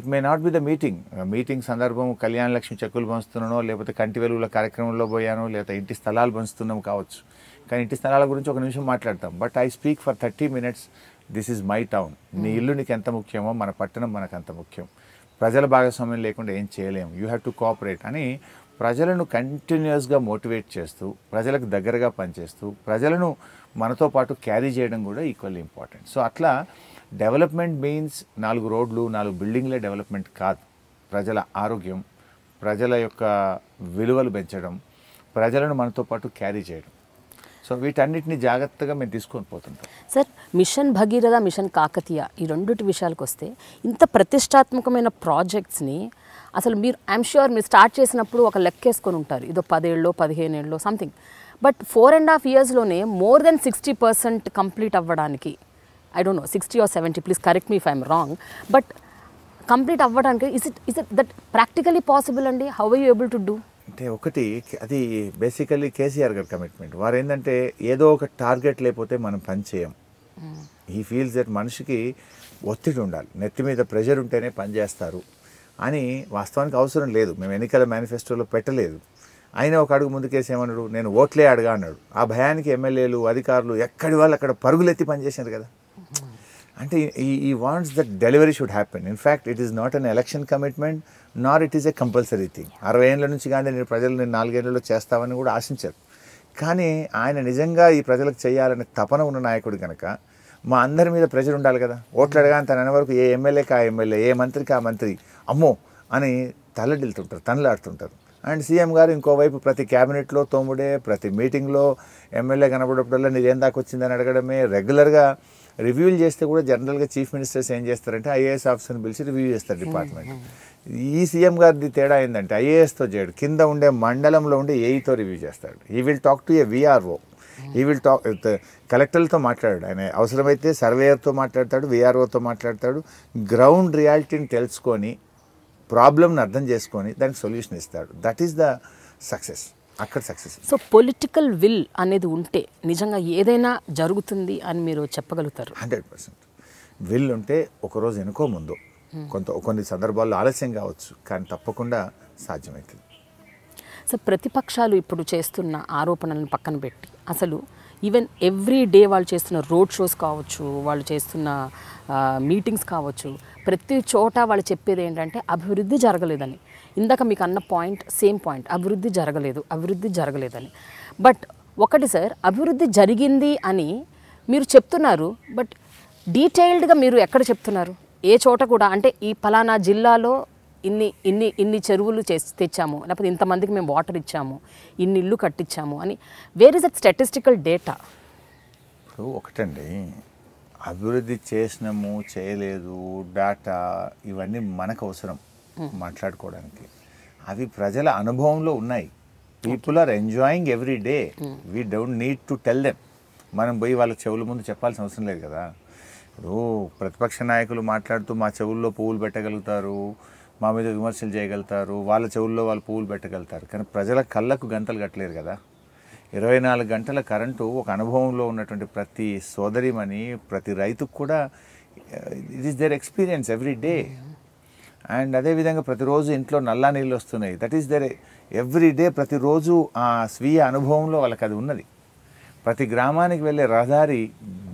it may not be the meeting meeting సందర్భం కళ్యాణ లక్ష్మి చెక్కులు పంచుతున్నానో లేకపోతే కంటి వెలుగుల కార్యక్రమంలో పోయానో లేకపోతే ఇంటి స్థలాలు పంచుతున్నాము కావచ్చు కానీ ఇంటి స్థలాల గురించి ఒక నిమిషం మాట్లాడతాం but I speak for thirty minutes this is my town నీ hmm. ఇల్లు నీకు ఎంత ముఖ్యమో మన పట్టణం మనకు అంత ముఖ్యం ప్రజల భాగస్వామ్యం లేకుండా ఏం చేయలేము యూ హ్యావ్ టు కోఆపరేట్ అని ప్రజలను కంటిన్యూస్గా మోటివేట్ చేస్తూ ప్రజలకు దగ్గరగా పనిచేస్తూ ప్రజలను మనతో పాటు క్యారీ చేయడం కూడా ఈక్వల్లీ ఇంపార్టెంట్ సో అట్లా డెవలప్మెంట్ మీన్స్ నాలుగు రోడ్లు నాలుగు బిల్డింగ్లే డెవలప్మెంట్ కాదు ప్రజల ఆరోగ్యం ప్రజల యొక్క విలువలు పెంచడం ప్రజలను మనతో పాటు క్యారీ చేయడం సో వీటన్నిటిని జాగ్రత్తగా మేము తీసుకొని పోతుంటాం sir mission Bhagiratha mission Kakatiya ఈ రెండింటి విషయాలకు వస్తే ఇంత ప్రతిష్టాత్మకమైన ప్రాజెక్ట్స్ని అసలు మీరు ఐఎమ్ ష్యూర్ మీరు స్టార్ట్ చేసినప్పుడు ఒక లెక్కేసుకొని ఉంటారు ఇదో పదేళ్ళలో ఏళ్ళు something but four and half ఇయర్స్లోనే more than sixty percent complete అవ్వడానికి I don't know sixty or seventy please correct me if I'm wrong but complete అవ్వడానికి is it is it that practically possible అండి how are you able to do అంటే ఒకటి అది basically KCR గారి commitment వారు ఏంటంటే ఏదో ఒక టార్గెట్ లేకపోతే మనం పని చేయం ఈ ఫీల్స్ దట్ మనిషికి ఒత్తిడి ఉండాలి నెత్తి మీద ప్రెషర్ ఉంటేనే పని చేస్తారు అని వాస్తవానికి అవసరం లేదు మేము ఎన్నికల మేనిఫెస్టోలో పెట్టలేదు ఆయన ఒక అడుగు ముందు కేసేమన్నాడు నేను ఓట్లే అడగా అన్నాడు ఆ భయానికి ఎమ్మెల్యేలు అధికారులు ఎక్కడి వాళ్ళు అక్కడ పరుగులెత్తి పనిచేసారు కదా అంటే ఈ ఈ wants that delivery should happen in fact it is not an election commitment nor it is a compulsory thing అరవై ఏళ్ళ నుంచి కానీ నేను ప్రజలు నేను నాలుగేళ్లలో చేస్తామని కూడా ఆశించారు కానీ ఆయన నిజంగా ఈ ప్రజలకు చేయాలనే తపన ఉన్న నాయకుడు కనుక మా అందరి మీద ప్రెజర్ ఉండాలి కదా ఓట్లు అడగాని తన వరకు ఏ ఎమ్మెల్యేకి ఆ ఎమ్మెల్యే ఏ మంత్రికి ఆ మంత్రి అమ్మో అని తల్లడిల్తుంటారు తనలాడుతుంటారు అండ్ సీఎం గారు ఇంకోవైపు ప్రతి క్యాబినెట్లో తోముడే ప్రతి మీటింగ్లో ఎమ్మెల్యే కనబడేటప్పుడల్లా నీదేం దాకా వచ్చిందని అడగడమే రెగ్యులర్గా రివ్యూలు చేస్తే కూడా జనరల్గా చీఫ్ మినిస్టర్స్ ఏం చేస్తారంటే ఐఏఎస్ ఆఫీసర్ని పిలిచి రివ్యూ చేస్తారు డిపార్ట్మెంట్ hmm, hmm. ఈ సీఎం గారిది తేడా ఏంటంటే ఐఏఎస్తో చేయడు కింద ఉండే మండలంలో ఉండే ఏఈతో రివ్యూ చేస్తాడు he will talk to a VRO he will talk కలెక్టర్లతో మాట్లాడాడు ఆయన అవసరమైతే సర్వేయర్తో మాట్లాడతాడు విఆర్ఓతో మాట్లాడతాడు గ్రౌండ్ రియాలిటీని తెలుసుకొని ప్రాబ్లమ్ని అర్థం చేసుకొని దానికి సొల్యూషన్ ఇస్తాడు దట్ ఈస్ ద సక్సెస్ అక్కడ సక్సెస్ సో పొలిటికల్ విల్ అనేది ఉంటే నిజంగా ఏదైనా జరుగుతుంది అని మీరు చెప్పగలుగుతారు హండ్రెడ్ పర్సెంట్ విల్ ఉంటే ఒకరోజు వెనుకో ముందు కొంత కొన్ని సందర్భాల్లో ఆలస్యం కావచ్చు కానీ తప్పకుండా సాధ్యమవుతుంది సో ప్రతిపక్షాలు ఇప్పుడు చేస్తున్న ఆరోపణలను పక్కన పెట్టి అసలు ఈవెన్ ఎవ్రీ డే వాళ్ళు చేస్తున్న రోడ్ షోస్ కావచ్చు వాళ్ళు చేస్తున్న మీటింగ్స్ కావచ్చు ప్రతి చోట వాళ్ళు చెప్పేది ఏంటంటే అభివృద్ధి జరగలేదని ఇందాక మీకు అన్న పాయింట్ సేమ్ పాయింట్ అభివృద్ధి జరగలేదు అభివృద్ధి జరగలేదని బట్ ఒకటి సార్ అభివృద్ధి జరిగింది అని మీరు చెప్తున్నారు బట్ డీటెయిల్డ్గా మీరు ఎక్కడ చెప్తున్నారు ఏ చోట కూడా అంటే ఈ ఫలానా జిల్లాలో ఇన్ని ఇన్ని ఇన్ని చెరువులు చేసి తెచ్చాము లేకపోతే ఇంతమందికి మేము వాటర్ ఇచ్చాము ఇన్ని ఇల్లు కట్టించాము అని where is at statistical data ఒకటండి అభివృద్ధి చేసినాము చేయలేదు డేటా ఇవన్నీ మనకు అవసరం మాట్లాడుకోవడానికి అవి ప్రజల అనుభవంలో ఉన్నాయి people are enjoying every day we don't need to tell them మనం పోయి వాళ్ళ చెవుల ముందు చెప్పాల్సిన అవసరం లేదు కదా ఇప్పుడు ప్రతిపక్ష నాయకులు మాట్లాడుతూ మా చెవుల్లో పువ్వులు పెట్టగలుగుతారు మా మీద విమర్శలు చేయగలుగుతారు వాళ్ళ చెవుల్లో వాళ్ళు పువ్వులు పెట్టగలుగుతారు కానీ ప్రజల కళ్ళకు గంటలు కట్టలేరు కదా ఇరవై నాలుగు గంటల కరెంటు ఒక అనుభవంలో ఉన్నటువంటి ప్రతి సోదరిమని ప్రతి రైతుకు కూడా it is there experience every day and అదేవిధంగా ప్రతిరోజు ఇంట్లో నల్లా నీళ్ళు వస్తున్నాయి that is there every day ప్రతిరోజు ఆ స్వీయ అనుభవంలో వాళ్ళకి అది ఉన్నది ప్రతి గ్రామానికి వెళ్ళే రహదారి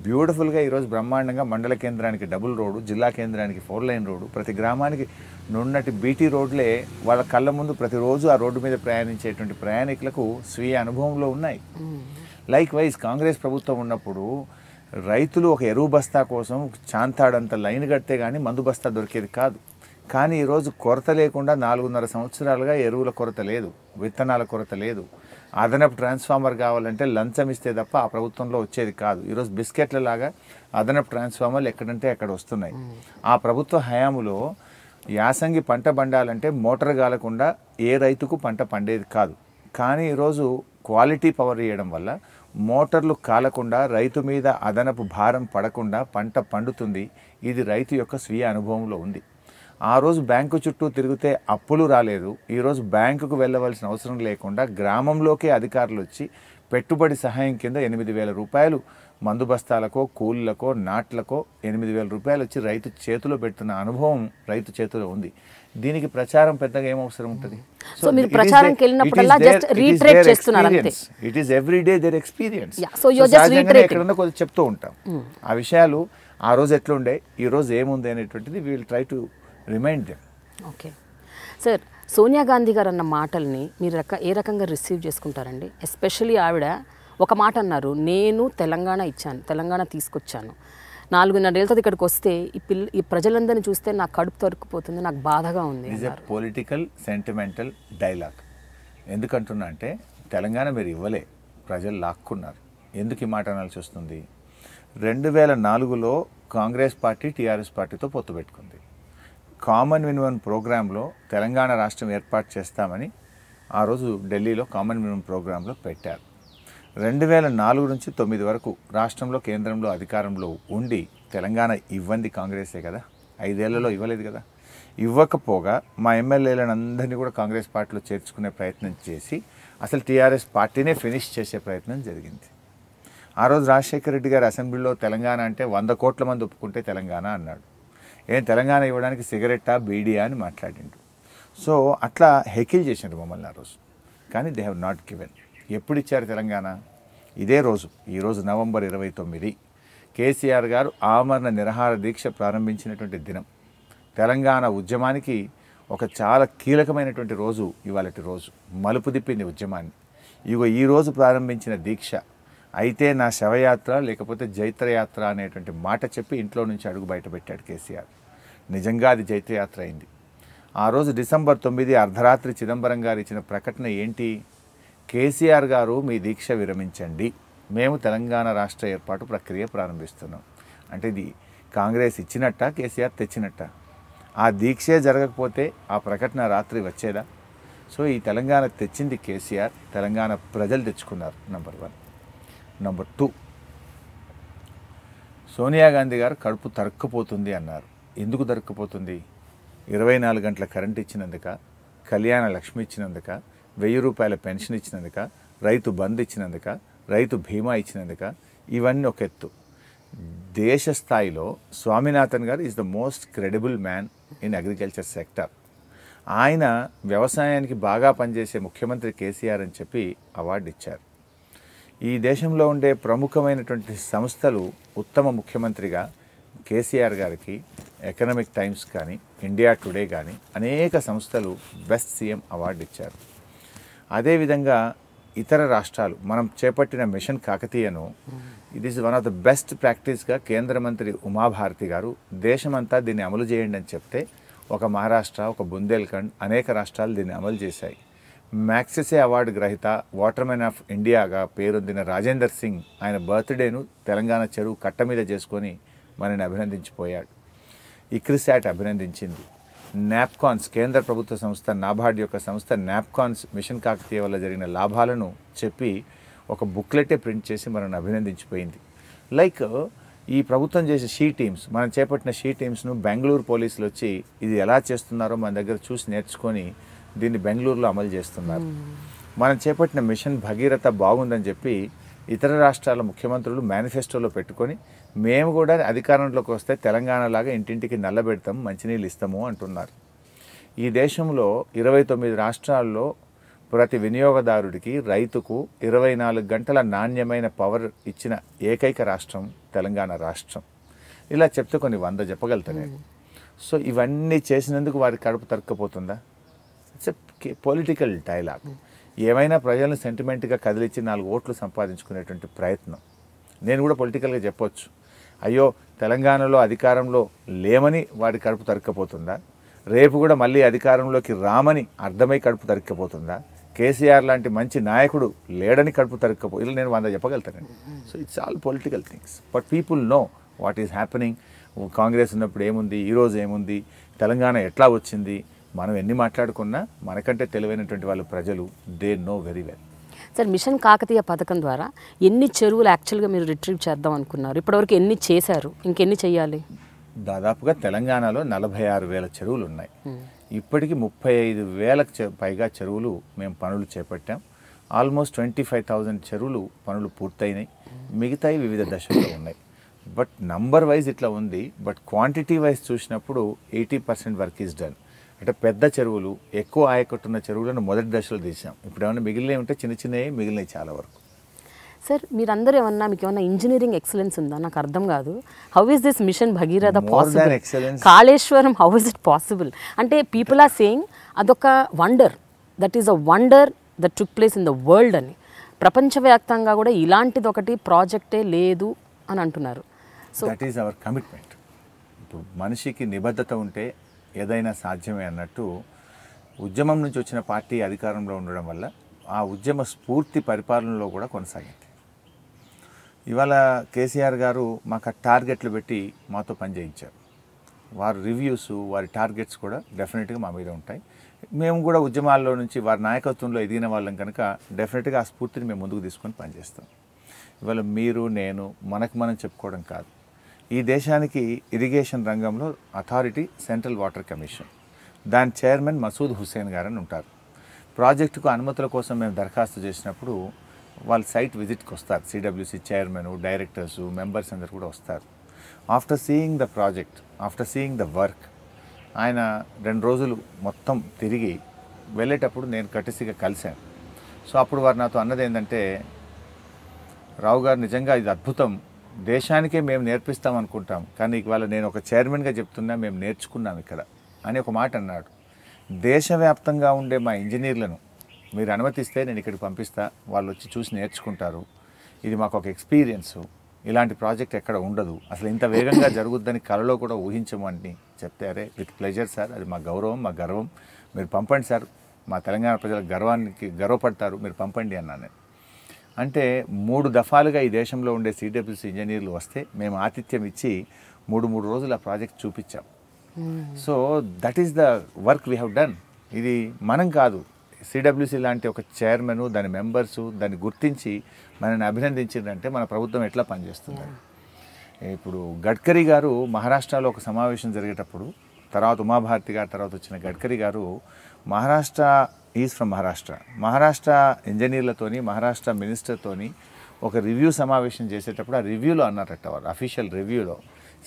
బ్యూటిఫుల్గా ఈరోజు బ్రహ్మాండంగా మండల కేంద్రానికి డబుల్ రోడ్డు జిల్లా కేంద్రానికి ఫోర్ లైన్ రోడ్డు ప్రతి గ్రామానికి నున్నటి బీటీ రోడ్లే వాళ్ళ కళ్ళ ముందు ప్రతిరోజు ఆ రోడ్డు మీద ప్రయాణించేటువంటి ప్రయాణికులకు స్వీయ అనుభవంలో ఉన్నాయి లైక్ వైజ్ కాంగ్రెస్ ప్రభుత్వం ఉన్నప్పుడు రైతులు ఒక ఎరువు బస్తా కోసం చాంతాడంత లైన్ కడితే కానీ మందు బస్తా దొరికేది కాదు కానీ ఈరోజు కొరత లేకుండా నాలుగున్నర సంవత్సరాలుగా ఎరువుల కొరత లేదు విత్తనాల కొరత లేదు అదనపు ట్రాన్స్ఫార్మర్ కావాలంటే లంచం ఇస్తే తప్ప ఆ ప్రభుత్వంలో వచ్చేది కాదు ఈరోజు బిస్కెట్ల లాగా అదనపు ట్రాన్స్ఫార్మర్లు ఎక్కడంటే అక్కడ వస్తున్నాయి ఆ ప్రభుత్వ హయాములో యాసంగి పంట పండాలంటే మోటార్ కాలకుండా ఏ రైతుకు పంట పండేది కాదు కానీ ఈరోజు క్వాలిటీ పవర్ ఇవ్వడం వల్ల మోటార్లు కాలకుండా రైతు మీద అదనపు భారం పడకుండా పంట పండుతుంది ఇది రైతు యొక్క స్వీయ అనుభవంలో ఉంది ఆ రోజు బ్యాంకు చుట్టూ తిరిగితే అప్పులు రాలేదు ఈరోజు బ్యాంకుకు వెళ్ళవలసిన అవసరం లేకుండా గ్రామంలోకే అధికారులు వచ్చి పెట్టుబడి సహాయం కింద ఎనిమిది వేల రూపాయలు మందు బస్తాలకో కూళ్ళకో నాట్లకో ఎనిమిది వేల రూపాయలు వచ్చి రైతు చేతిలో పెడుతున్న అనుభవం రైతు చేతిలో ఉంది దీనికి ప్రచారం పెద్దగా ఏమవసరం అవసరం ఉంటుంది సో మీరు జస్ట్ చేస్తున్నారు అంతే it is every day there experience so you just కొంచెం చెప్తూ ఉంటాం hmm. ఆ విషయాలు ఆ రోజు ఎట్లుండే ఈ రోజు ఏముంది అనేటువంటిది will try to remind them okay sir Sonia Gandhi గారు అన్న మాటల్ని మీరు రక ఏ రకంగా రిసీవ్ చేసుకుంటారండి ఎస్పెషలీ ఆవిడ ఒక మాట అన్నారు నేను తెలంగాణ ఇచ్చాను తెలంగాణ తీసుకొచ్చాను నాలుగున్నరేళ్ళ తర్వాత ఇక్కడికి వస్తే ఈ పిల్ల ఈ ప్రజలందరినీ చూస్తే నాకు కడుపు తొరికిపోతుంది నాకు బాధగా ఉంది పొలిటికల్ సెంటిమెంటల్ డైలాగ్ ఎందుకంటున్నా అంటే తెలంగాణ మీరు ఇవ్వలే ప్రజలు లాక్కున్నారు ఎందుకు ఈ మాట అనాల్సి వస్తుంది రెండు వేల నాలుగులో కాంగ్రెస్ పార్టీ టీఆర్ఎస్ పార్టీతో పొత్తు పెట్టుకుంది కామన్ మినిమం ప్రోగ్రాంలో తెలంగాణ రాష్ట్రం ఏర్పాటు చేస్తామని ఆ రోజు ఢిల్లీలో కామన్ మినిమం ప్రోగ్రాంలో పెట్టారు రెండు వేల నాలుగు నుంచి తొమ్మిది వరకు రాష్ట్రంలో కేంద్రంలో అధికారంలో ఉండి తెలంగాణ ఇవ్వంది కాంగ్రెసే కదా ఐదేళ్లలో ఇవ్వలేదు కదా ఇవ్వకపోగా మా ఎమ్మెల్యేలను అందరినీ కూడా కాంగ్రెస్ పార్టీలో చేర్చుకునే ప్రయత్నం చేసి అసలు టీఆర్ఎస్ పార్టీనే ఫినిష్ చేసే ప్రయత్నం జరిగింది ఆ రోజు రాజశేఖర రెడ్డి గారు అసెంబ్లీలో తెలంగాణ అంటే వంద కోట్ల మంది ఒప్పుకుంటే తెలంగాణ అన్నాడు ఏం తెలంగాణ ఇవ్వడానికి సిగరెట్టా బీడియా అని మాట్లాడిండు సో అట్లా హెకిల్ చేసిండ్రు మమ్మల్ని ఆ రోజు కానీ దే హ్యావ్ నాట్ గివెన్ ఎప్పుడు ఇచ్చారు తెలంగాణ ఇదే రోజు ఈరోజు నవంబర్ ఇరవై తొమ్మిది కేసీఆర్ గారు ఆమరణ నిరహార దీక్ష ప్రారంభించినటువంటి దినం తెలంగాణ ఉద్యమానికి ఒక చాలా కీలకమైనటువంటి రోజు ఇవాళటి రోజు మలుపు దిప్పింది ఉద్యమాన్ని ఇగో ఈరోజు ప్రారంభించిన దీక్ష అయితే నా శవయాత్ర లేకపోతే జైత్రయాత్ర అనేటువంటి మాట చెప్పి ఇంట్లో నుంచి అడుగు బయటపెట్టాడు కేసీఆర్ నిజంగా అది చైత్రయాత్ర అయింది ఆ రోజు డిసెంబర్ తొమ్మిది అర్ధరాత్రి చిదంబరం గారు ఇచ్చిన ప్రకటన ఏంటి కేసీఆర్ గారు మీ దీక్ష విరమించండి మేము తెలంగాణ రాష్ట్ర ఏర్పాటు ప్రక్రియ ప్రారంభిస్తున్నాం అంటే ఇది కాంగ్రెస్ ఇచ్చినట్ట కేసీఆర్ తెచ్చినట్ట ఆ దీక్షే జరగకపోతే ఆ ప్రకటన రాత్రి వచ్చేదా సో ఈ తెలంగాణ తెచ్చింది కేసీఆర్ తెలంగాణ ప్రజలు తెచ్చుకున్నారు number one number two Sonia Gandhi గారు కడుపు తరక్కుపోతుంది అన్నారు ఎందుకు దొరక్కపోతుంది ఇరవై నాలుగు గంటల కరెంట్ ఇచ్చినందుక కళ్యాణ లక్ష్మి ఇచ్చినందుక వెయ్యి రూపాయల పెన్షన్ ఇచ్చినందుక రైతు బంద్ ఇచ్చినందుక రైతు బీమా ఇచ్చినందుక ఇవన్నీ ఒక ఎత్తు దేశ స్థాయిలో స్వామినాథన్ గారు is the most credible man in agriculture sector ఆయన వ్యవసాయానికి బాగా పనిచేసే ముఖ్యమంత్రి కేసీఆర్ అని చెప్పి అవార్డు ఇచ్చారు ఈ దేశంలో ఉండే ప్రముఖమైనటువంటి సంస్థలు ఉత్తమ ముఖ్యమంత్రిగా కేసీఆర్ గారికి ఎకనామిక్ టైమ్స్ కానీ ఇండియా టుడే కానీ అనేక సంస్థలు బెస్ట్ సీఎం అవార్డు ఇచ్చారు అదేవిధంగా ఇతర రాష్ట్రాలు మనం చేపట్టిన మిషన్ కాకతీయను it is one of the best ప్రాక్టీస్గా కేంద్ర మంత్రి ఉమాభారతి గారు దేశమంతా దీన్ని అమలు చేయండి అని చెప్తే ఒక మహారాష్ట్ర ఒక బుందేల్ఖండ్ అనేక రాష్ట్రాలు దీన్ని అమలు చేశాయి మ్యాక్సిసే అవార్డు గ్రహీత వాటర్మెన్ ఆఫ్ ఇండియాగా పేరొందిన రాజేందర్ సింగ్ ఆయన బర్త్డేను తెలంగాణ చెరువు కట్ట మీద చేసుకొని మనని అభినందించిపోయాడు ఇక్రిసాట్ అభినందించింది నాప్కాన్స్ కేంద్ర ప్రభుత్వ సంస్థ నాబార్డ్ యొక్క సంస్థ నాప్కాన్స్ మిషన్ కాకతీయ వల్ల జరిగిన లాభాలను చెప్పి ఒక బుక్లెటే ప్రింట్ చేసి మనల్ని అభినందించిపోయింది లైక్ ఈ ప్రభుత్వం చేసే షీ టీమ్స్ మనం చేపట్టిన షీ టీమ్స్ను బెంగళూరు పోలీసులు వచ్చి ఇది ఎలా చేస్తున్నారో మన దగ్గర చూసి నేర్చుకొని దీన్ని బెంగళూరులో అమలు చేస్తున్నారు మనం చేపట్టిన మిషన్ భగీరథ బాగుందని చెప్పి ఇతర రాష్ట్రాల ముఖ్యమంత్రులు మేనిఫెస్టోలో పెట్టుకొని మేము కూడా అధికారంలోకి వస్తే తెలంగాణలాగా ఇంటింటికి నల్లబెడతాం మంచినీళ్ళు ఇస్తాము అంటున్నారు ఈ దేశంలో ఇరవై తొమ్మిది రాష్ట్రాల్లో ప్రతి వినియోగదారుడికి రైతుకు ఇరవై నాలుగు గంటల నాణ్యమైన పవర్ ఇచ్చిన ఏకైక రాష్ట్రం తెలంగాణ రాష్ట్రం ఇలా చెప్తే కొన్ని వంద చెప్పగలుగుతాయి సో ఇవన్నీ చేసినందుకు వారి కడుపు తరక్కపోతుందా ఇట్స్ పొలిటికల్ డైలాగ్ ఏమైనా ప్రజలను సెంటిమెంట్గా కదిలిచ్చి నాలుగు ఓట్లు సంపాదించుకునేటువంటి ప్రయత్నం నేను కూడా పొలిటికల్గా చెప్పొచ్చు అయ్యో తెలంగాణలో అధికారంలో లేమని వాడి కడుపు తరక్కపోతుందా రేపు కూడా మళ్ళీ అధికారంలోకి రామని అర్థమై కడుపు తరక్కపోతుందా కేసీఆర్ లాంటి మంచి నాయకుడు లేడని కడుపు తరక్కపో ఇలా నేను వంద చెప్పగలుగుతానండి so it's all political things but people know what is happening Congress ఉన్నప్పుడు ఏముంది ఈరోజు ఏముంది తెలంగాణ ఎట్లా వచ్చింది మనం ఎన్ని మాట్లాడుకున్నా మనకంటే తెలివైనటువంటి వాళ్ళు ప్రజలు they know very well sir mission Kakatiya పథకం ద్వారా ఎన్ని చెరువులు యాక్చువల్గా మీరు రిట్రీవ్ చేద్దాం అనుకున్నారు ఇప్పటివరకు ఎన్ని చేశారు ఇంకెన్ని చేయాలి దాదాపుగా తెలంగాణలో నలభై ఆరు వేల చెరువులు ఉన్నాయి ఇప్పటికీ ముప్పై ఐదు వేలకు పైగా చెరువులు మేము పనులు చేపట్టాం ఆల్మోస్ట్ ట్వంటీ ఫైవ్ థౌజండ్ చెరువులు పనులు పూర్తయినాయి మిగతాయి వివిధ దశల్లో ఉన్నాయి బట్ నంబర్ వైజ్ ఇట్లా ఉంది బట్ క్వాంటిటీ వైజ్ చూసినప్పుడు eighty percent work is done అంటే పెద్ద చెరువులు ఎక్కువ ఆయకట్టున్న చెరువులను మొదటి దశలో తీసాం ఇప్పుడు ఏమైనా మిగిలినవి ఉంటే చిన్న చిన్నవి మిగిలినవి చాలా వరకు సార్ మీరందరూ ఏమన్నా మీకు ఏమన్నా ఇంజనీరింగ్ ఎక్సలెన్స్ ఉందా నాకు అర్థం కాదు how is this mission Bhagiratha possible Kaleshwaram how is it possible అంటే పీపుల్ ఆర్ సేయింగ్ అదొక wonder that is a wonder that took place in the world అని ప్రపంచవ్యాప్తంగా కూడా ఇలాంటిది ఒకటి ప్రాజెక్టే లేదు అని అంటున్నారు so that is our commitment ఇప్పుడు మనిషికి నిబద్ధత ఉంటే ఏదైనా సాధ్యమే అన్నట్టు ఉద్యమం నుంచి వచ్చిన పార్టీ అధికారంలో ఉండడం వల్ల ఆ ఉద్యమ స్ఫూర్తి పరిపాలనలో కూడా కొనసాగింది ఇవాళ కేసీఆర్ గారు మాకు టార్గెట్లు పెట్టి మాతో పనిచేయించారు వారి రివ్యూస్ వారి టార్గెట్స్ కూడా డెఫినెట్గా మా మీద ఉంటాయి మేము కూడా ఉద్యమాల్లో నుంచి వారి నాయకత్వంలో ఎదిగిన వాళ్ళం కనుక డెఫినెట్గా ఆ స్ఫూర్తిని మేము ముందుకు తీసుకొని పనిచేస్తాం ఇవాళ మీరు నేను మనకు మనం చెప్పుకోవడం కాదు ఈ దేశానికి ఇరిగేషన్ రంగంలో అథారిటీ సెంట్రల్ వాటర్ కమిషన్ దాని చైర్మన్ మసూద్ హుస్సేన్ గారని ఉంటారు ప్రాజెక్టుకు అనుమతుల కోసం మేము దరఖాస్తు చేసినప్పుడు వాళ్ళు సైట్ విజిట్కి వస్తారు సిడబ్ల్యూసి చైర్మన్ డైరెక్టర్స్ మెంబర్స్ అందరు కూడా వస్తారు after seeing the project after seeing the work ఆయన రెండు రోజులు మొత్తం తిరిగి వెళ్ళేటప్పుడు నేను కటిసిగా కలిశాను సో అప్పుడు వారు నాతో అన్నది ఏంటంటే రావు గారు నిజంగా ఇది అద్భుతం దేశానికే మేము నేర్పిస్తాం అనుకుంటాం కానీ ఇవాళ నేను ఒక చైర్మన్గా చెప్తున్నా మేము నేర్చుకున్నాం ఇక్కడ అని ఒక మాట అన్నాడు దేశవ్యాప్తంగా ఉండే మా ఇంజనీర్లను మీరు అనుమతిస్తే నేను ఇక్కడికి పంపిస్తా వాళ్ళు వచ్చి చూసి నేర్చుకుంటారు ఇది మాకు ఒక ఎక్స్పీరియన్స్ ఇలాంటి ప్రాజెక్ట్ ఎక్కడ ఉండదు అసలు ఇంత వేగంగా జరుగుద్దని కలలో కూడా ఊహించము అని చెప్తారే విత్ ప్లెజర్ సార్ అది మా గౌరవం మా గర్వం మీరు పంపండి సార్ మా తెలంగాణ ప్రజల గర్వానికి గర్వపడతారు మీరు పంపండి అన్నాను నేను అంటే మూడు దఫాలుగా ఈ దేశంలో ఉండే సిడబ్ల్యూసీ ఇంజనీర్లు వస్తే మేము ఆతిథ్యం ఇచ్చి మూడు మూడు రోజులు ఆ ప్రాజెక్ట్ చూపించాం hmm. So that is the work we have done ఇది మనం కాదు సిడబ్ల్యూసీ లాంటి ఒక చైర్మన్ దాని మెంబర్స్ దాన్ని గుర్తించి మనల్ని అభినందించిందంటే మన ప్రభుత్వం ఎట్లా పనిచేస్తుంది ఇప్పుడు గడ్కరీ గారు మహారాష్ట్రలో ఒక సమావేశం జరిగేటప్పుడు తర్వాత ఉమాభారతి గారు తర్వాత వచ్చిన గడ్కరీ గారు మహారాష్ట్ర ఈజ్ ఫ్రమ్ మహారాష్ట్ర మహారాష్ట్ర ఇంజనీర్లతోని మహారాష్ట్ర మినిస్టర్తోని ఒక రివ్యూ సమావేశం చేసేటప్పుడు ఆ రివ్యూలో అన్నారట వారు అఫీషియల్ రివ్యూలో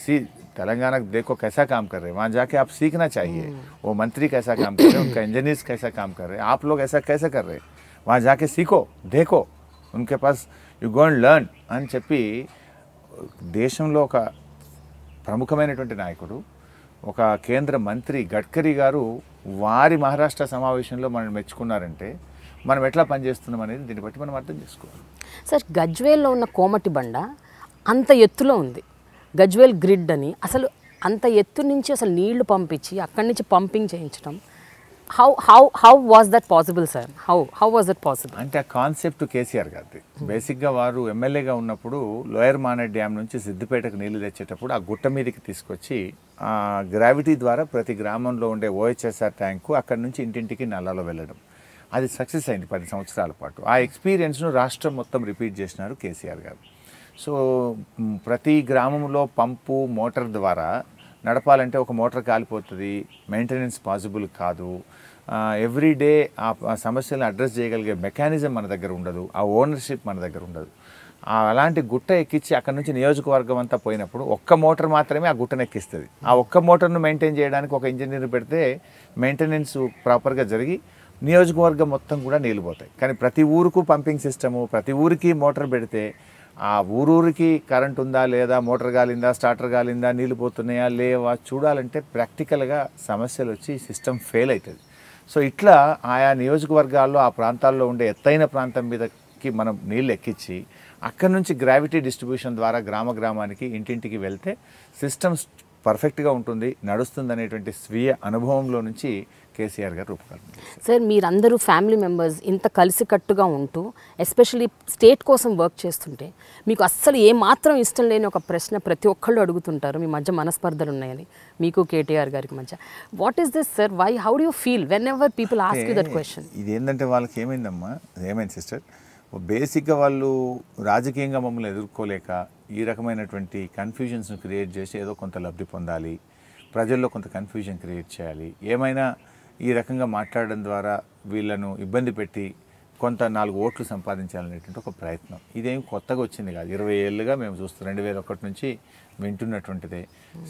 సి తెలంగాణ దేకో కైసా కామ్ कर रहे हैं वहाँ जाके आप सीखना चाहिए वो मंत्री कैसा काम कर रहे हैं उनका इंजीनियर्स कैसा काम कर रहे हैं आप लोग ऐसा कैसे कर యు గో అండ్ లర్న్ అని చెప్పి దేశంలో ఒక ప్రముఖమైనటువంటి నాయకుడు ఒక కేంద్ర మంత్రి గడ్కరీ గారు వారి మహారాష్ట్ర సమావేశంలో మనం మెచ్చుకున్నారంటే మనం ఎట్లా పనిచేస్తున్నాం అనేది దీన్ని బట్టి మనం అర్థం చేసుకోవాలి సార్ గజ్వేల్లో ఉన్న కోమటి బండ అంత ఎత్తులో ఉంది గజ్వేల్ గ్రిడ్ అని అసలు అంత ఎత్తు నుంచి అసలు నీళ్లు పంపించి అక్కడి నుంచి పంపింగ్ చేయించడం how how how was that possible sir how how was that possible అంటే ఆ కాన్సెప్ట్ కేసీఆర్ గారిది బేసిక్గా వారు ఎమ్మెల్యేగా ఉన్నప్పుడు లోయర్ మానే డ్యామ్ నుంచి సిద్దిపేటకు నీళ్లు తెచ్చేటప్పుడు ఆ గుట్ట మీదకి తీసుకొచ్చి ఆ గ్రావిటీ ద్వారా ప్రతి గ్రామంలో ఉండే ఓహెచ్ఎస్ఆర్ ట్యాంకు అక్కడి నుంచి ఇంటింటికి నల్లలో వెళ్ళడం అది సక్సెస్ అయింది పది సంవత్సరాల పాటు ఆ ఎక్స్పీరియన్స్ను రాష్ట్రం మొత్తం రిపీట్ చేసినారు కేసీఆర్ గారు సో ప్రతి గ్రామంలో పంపు మోటార్ ద్వారా నడపాలంటే ఒక మోటార్ కాలిపోతుంది మెయింటెనెన్స్ పాసిబుల్ కాదు ఎవ్రీ డే ఆ సమస్యలను అడ్రస్ చేయగలిగే మెకానిజం మన దగ్గర ఉండదు ఆ ఓనర్షిప్ మన దగ్గర ఉండదు అలాంటి గుట్ట ఎక్కించి అక్కడ నుంచి నియోజకవర్గం అంతా పోయినప్పుడు ఒక్క మోటార్ మాత్రమే ఆ గుట్టను ఎక్కిస్తుంది ఆ ఒక్క మోటార్ను మెయింటైన్ చేయడానికి ఒక ఇంజనీర్ పెడితే మెయింటెనెన్స్ ప్రాపర్గా జరిగి నియోజకవర్గం మొత్తం కూడా నీళ్ళు పోతాయి కానీ ప్రతి ఊరుకు పంపింగ్ సిస్టము ప్రతి ఊరికి మోటార్ పెడితే ఆ ఊరూరికి కరెంట్ ఉందా లేదా మోటార్ గాలిందా స్టార్టర్ గాలిందా నీళ్ళు పోతున్నాయా లేవా చూడాలంటే ప్రాక్టికల్గా సమస్యలు వచ్చి సిస్టమ్ ఫెయిల్ అవుతుంది సో ఇట్లా ఆయా నియోజకవర్గాల్లో ఆ ప్రాంతాల్లో ఉండే ఎత్తైన ప్రాంతం మీదకి మనం నీళ్ళు ఎక్కించి అక్కడి నుంచి గ్రావిటీ డిస్ట్రిబ్యూషన్ ద్వారా గ్రామ గ్రామానికి ఇంటింటికి వెళ్తే సిస్టమ్స్ పర్ఫెక్ట్గా ఉంటుంది నడుస్తుంది అనేటువంటి స్వీయ అనుభవంలో నుంచి కేసీఆర్ గారు రూపకల్పన సార్ మీరందరూ ఫ్యామిలీ మెంబర్స్ ఇంత కలిసికట్టుగా ఉంటూ ఎస్పెషలీ స్టేట్ కోసం వర్క్ చేస్తుంటే మీకు అస్సలు ఏమాత్రం ఇష్టం లేని ఒక ప్రశ్న ప్రతి ఒక్కళ్ళు అడుగుతుంటారు మీ మధ్య మనస్పర్ధలు ఉన్నాయని మీకు కేటీఆర్ గారికి మధ్య what is this sir why how you feel whenever people ask you that question ఇది ఏంటంటే వాళ్ళకి ఏమైందమ్మా ఏమైంది సిస్టర్ బేసిక్గా వాళ్ళు రాజకీయంగా మమ్మల్ని ఎదుర్కోలేక ఈ రకమైనటువంటి కన్ఫ్యూజన్స్ను క్రియేట్ చేసి ఏదో కొంత లబ్ధి పొందాలి ప్రజల్లో కొంత కన్ఫ్యూజన్ క్రియేట్ చేయాలి ఏమైనా ఈ రకంగా మాట్లాడడం ద్వారా వీళ్ళను ఇబ్బంది పెట్టి కొంత నాలుగు ఓట్లు సంపాదించాలనేటువంటి ఒక ప్రయత్నం ఇదేం కొత్తగా వచ్చింది కాదు ఇరవై ఏళ్ళుగా మేము చూస్తాం రెండు వేల ఒకటి నుంచి వింటున్నటువంటిదే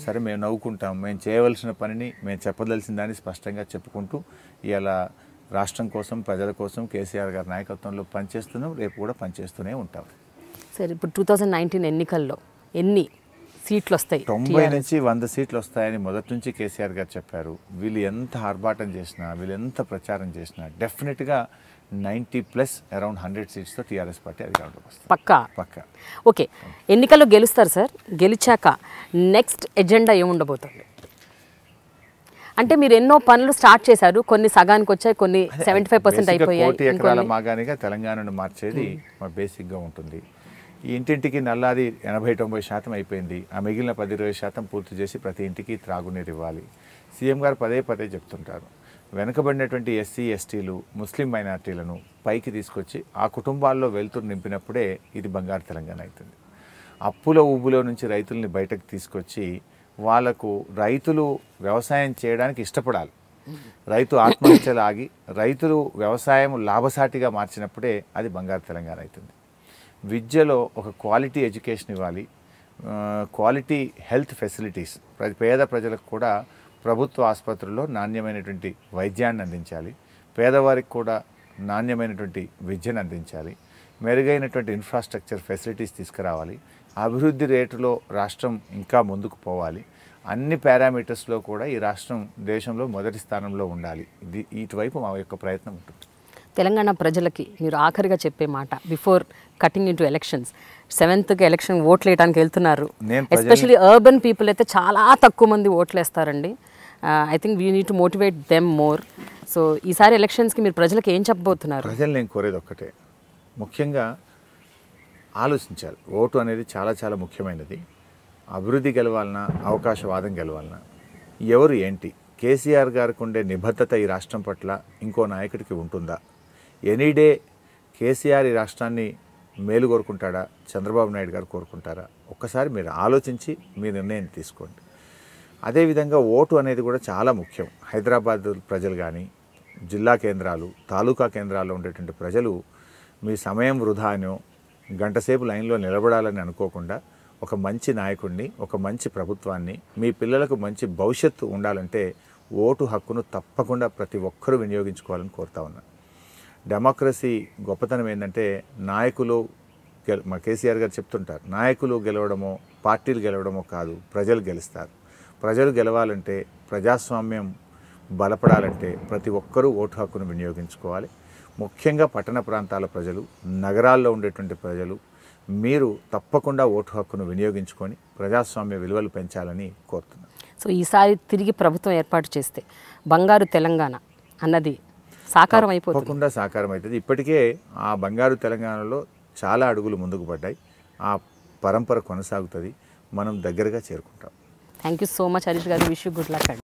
సరే మేము నవ్వుకుంటాం మేము చేయవలసిన పనిని మేము చెప్పదలసిన దాన్ని స్పష్టంగా చెప్పుకుంటూ ఇలా రాష్ట్రం కోసం ప్రజల కోసం కేసీఆర్ గారి నాయకత్వంలో పనిచేస్తున్నాం రేపు కూడా పనిచేస్తూనే ఉంటాం సరే ఇప్పుడు టూ థౌజండ్ నైన్టీన్ ఎన్నికల్లో ఎన్ని సీట్లు వస్తాయి తొంభై నుంచి వంద సీట్లు వస్తాయని మొదటి నుంచి కేసీఆర్ గారు చెప్పారు వీళ్ళు ఎంత ఆర్భాటం చేసినా వీళ్ళు ఎంత ప్రచారం చేసినా డెఫినెట్గా నైంటీ ప్లస్ అరౌండ్ హండ్రెడ్ సీట్స్తో టీఆర్ఎస్ పార్టీ అధికారంలోకి వస్తుంది పక్కా పక్కా ఓకే ఎన్నికల్లో గెలుస్తారు సార్ గెలిచాక నెక్స్ట్ ఎజెండా ఏముండబోతుంది అంటే మీరు ఎన్నో పనులు స్టార్ట్ చేశారు కొన్ని సగానికి వచ్చాయి కొన్ని సెవెంటీ ఫైవ్ పర్సెంట్ అయిపోయాయి ఎకరాల మాగానిగా తెలంగాణను మార్చేది మా బేసిక్గా ఉంటుంది ఈ ఇంటింటికి నల్లాది ఎనభై తొంభై శాతం అయిపోయింది ఆ మిగిలిన పది ఇరవై శాతం పూర్తి చేసి ప్రతి ఇంటికి త్రాగునీరు ఇవ్వాలి సీఎం గారు పదే పదే చెప్తుంటారు వెనుకబడినటువంటి ఎస్సీ ఎస్టీలు ముస్లిం మైనార్టీలను పైకి తీసుకొచ్చి ఆ కుటుంబాల్లో వెలుతురు నింపినప్పుడే ఇది బంగారు తెలంగాణ అవుతుంది అప్పుల ఊబులో నుంచి రైతుల్ని బయటకు తీసుకొచ్చి వాళ్లకు రైతులు వ్యవసాయం చేయడానికి ఇష్టపడాలి రైతు ఆత్మహత్యలు ఆగి రైతులు వ్యవసాయం లాభసాటిగా మార్చినప్పుడే అది బంగారు తెలంగాణ అవుతుంది విద్యలో ఒక క్వాలిటీ ఎడ్యుకేషన్ ఇవ్వాలి క్వాలిటీ హెల్త్ ఫెసిలిటీస్ పేద ప్రజలకు కూడా ప్రభుత్వ ఆసుపత్రుల్లో నాణ్యమైనటువంటి వైద్యాన్ని అందించాలి పేదవారికి కూడా నాణ్యమైనటువంటి విద్యను అందించాలి మెరుగైనటువంటి ఇన్ఫ్రాస్ట్రక్చర్ ఫెసిలిటీస్ తీసుకురావాలి అభివృద్ధి రేటులో రాష్ట్రం ఇంకా ముందుకు పోవాలి అన్ని పారామీటర్స్లో కూడా ఈ రాష్ట్రం దేశంలో మొదటి స్థానంలో ఉండాలి ఇది ఇటువైపు మా యొక్క ప్రయత్నం ఉంటుంది తెలంగాణ ప్రజలకి మీరు ఆఖరిగా చెప్పే మాట before cutting in to elections సెవెంత్కి ఎలక్షన్ ఓట్లు వేయడానికి వెళ్తున్నారు ఎస్పెషలీ అర్బన్ పీపుల్ అయితే చాలా తక్కువ మంది ఓట్లు వేస్తారండి I think we need to motivate them more so ఈసారి ఎలక్షన్స్కి మీరు ప్రజలకు ఏం చెప్పబోతున్నారు ప్రజలు నేను కోరేది ఒక్కటే ముఖ్యంగా ఆలోచించాలి ఓటు అనేది చాలా చాలా ముఖ్యమైనది అభివృద్ధి గెలవాలన్నా అవకాశవాదం గెలవాలన్నా ఎవరు ఏంటి కేసీఆర్ గారికి ఉండే నిబద్ధత ఈ రాష్ట్రం పట్ల ఇంకో నాయకుడికి ఉంటుందా ఎనీ డే కేసీఆర్ ఈ రాష్ట్రాన్ని మేలు కోరుకుంటాడా చంద్రబాబు నాయుడు గారు కోరుకుంటారా ఒక్కసారి మీరు ఆలోచించి మీ నిర్ణయం తీసుకోండి అదేవిధంగా ఓటు అనేది కూడా చాలా ముఖ్యం హైదరాబాద్ ప్రజలు కానీ జిల్లా కేంద్రాలు తాలూకా కేంద్రాల్లో ఉండేటువంటి ప్రజలు మీ సమయం వృధానో గంటసేపు లైన్లో నిలబడాలని అనుకోకుండా ఒక మంచి నాయకుడిని ఒక మంచి ప్రభుత్వాన్ని మీ పిల్లలకు మంచి భవిష్యత్తు ఉండాలంటే ఓటు హక్కును తప్పకుండా ప్రతి ఒక్కరూ వినియోగించుకోవాలని కోరుతా ఉన్నాను డెమోక్రసీ గొప్పతనం ఏంటంటే నాయకులు మా కేసీఆర్ గారు చెప్తుంటారు నాయకులు గెలవడమో పార్టీలు గెలవడమో కాదు ప్రజలు గెలుస్తారు ప్రజలు గెలవాలంటే ప్రజాస్వామ్యం బలపడాలంటే ప్రతి ఒక్కరూ ఓటు హక్కును వినియోగించుకోవాలి ముఖ్యంగా పట్టణ ప్రాంతాల ప్రజలు నగరాల్లో ఉండేటువంటి ప్రజలు మీరు తప్పకుండా ఓటు హక్కును వినియోగించుకొని ప్రజాస్వామ్య విలువలు పెంచాలని కోరుతున్నాను సో ఈసారి తిరిగి ప్రభుత్వం ఏర్పాటు చేస్తే బంగారు తెలంగాణ అన్నది సాకారం అయిపోకుండా సాకారం అవుతుంది ఇప్పటికే ఆ బంగారు తెలంగాణలో చాలా అడుగులు ముందుకు పడ్డాయి ఆ పరంపర కొనసాగుతుంది మనం దగ్గరగా చేరుకుంటాం thank you so much Harish గారు విష్ గుడ్ లక్ అండి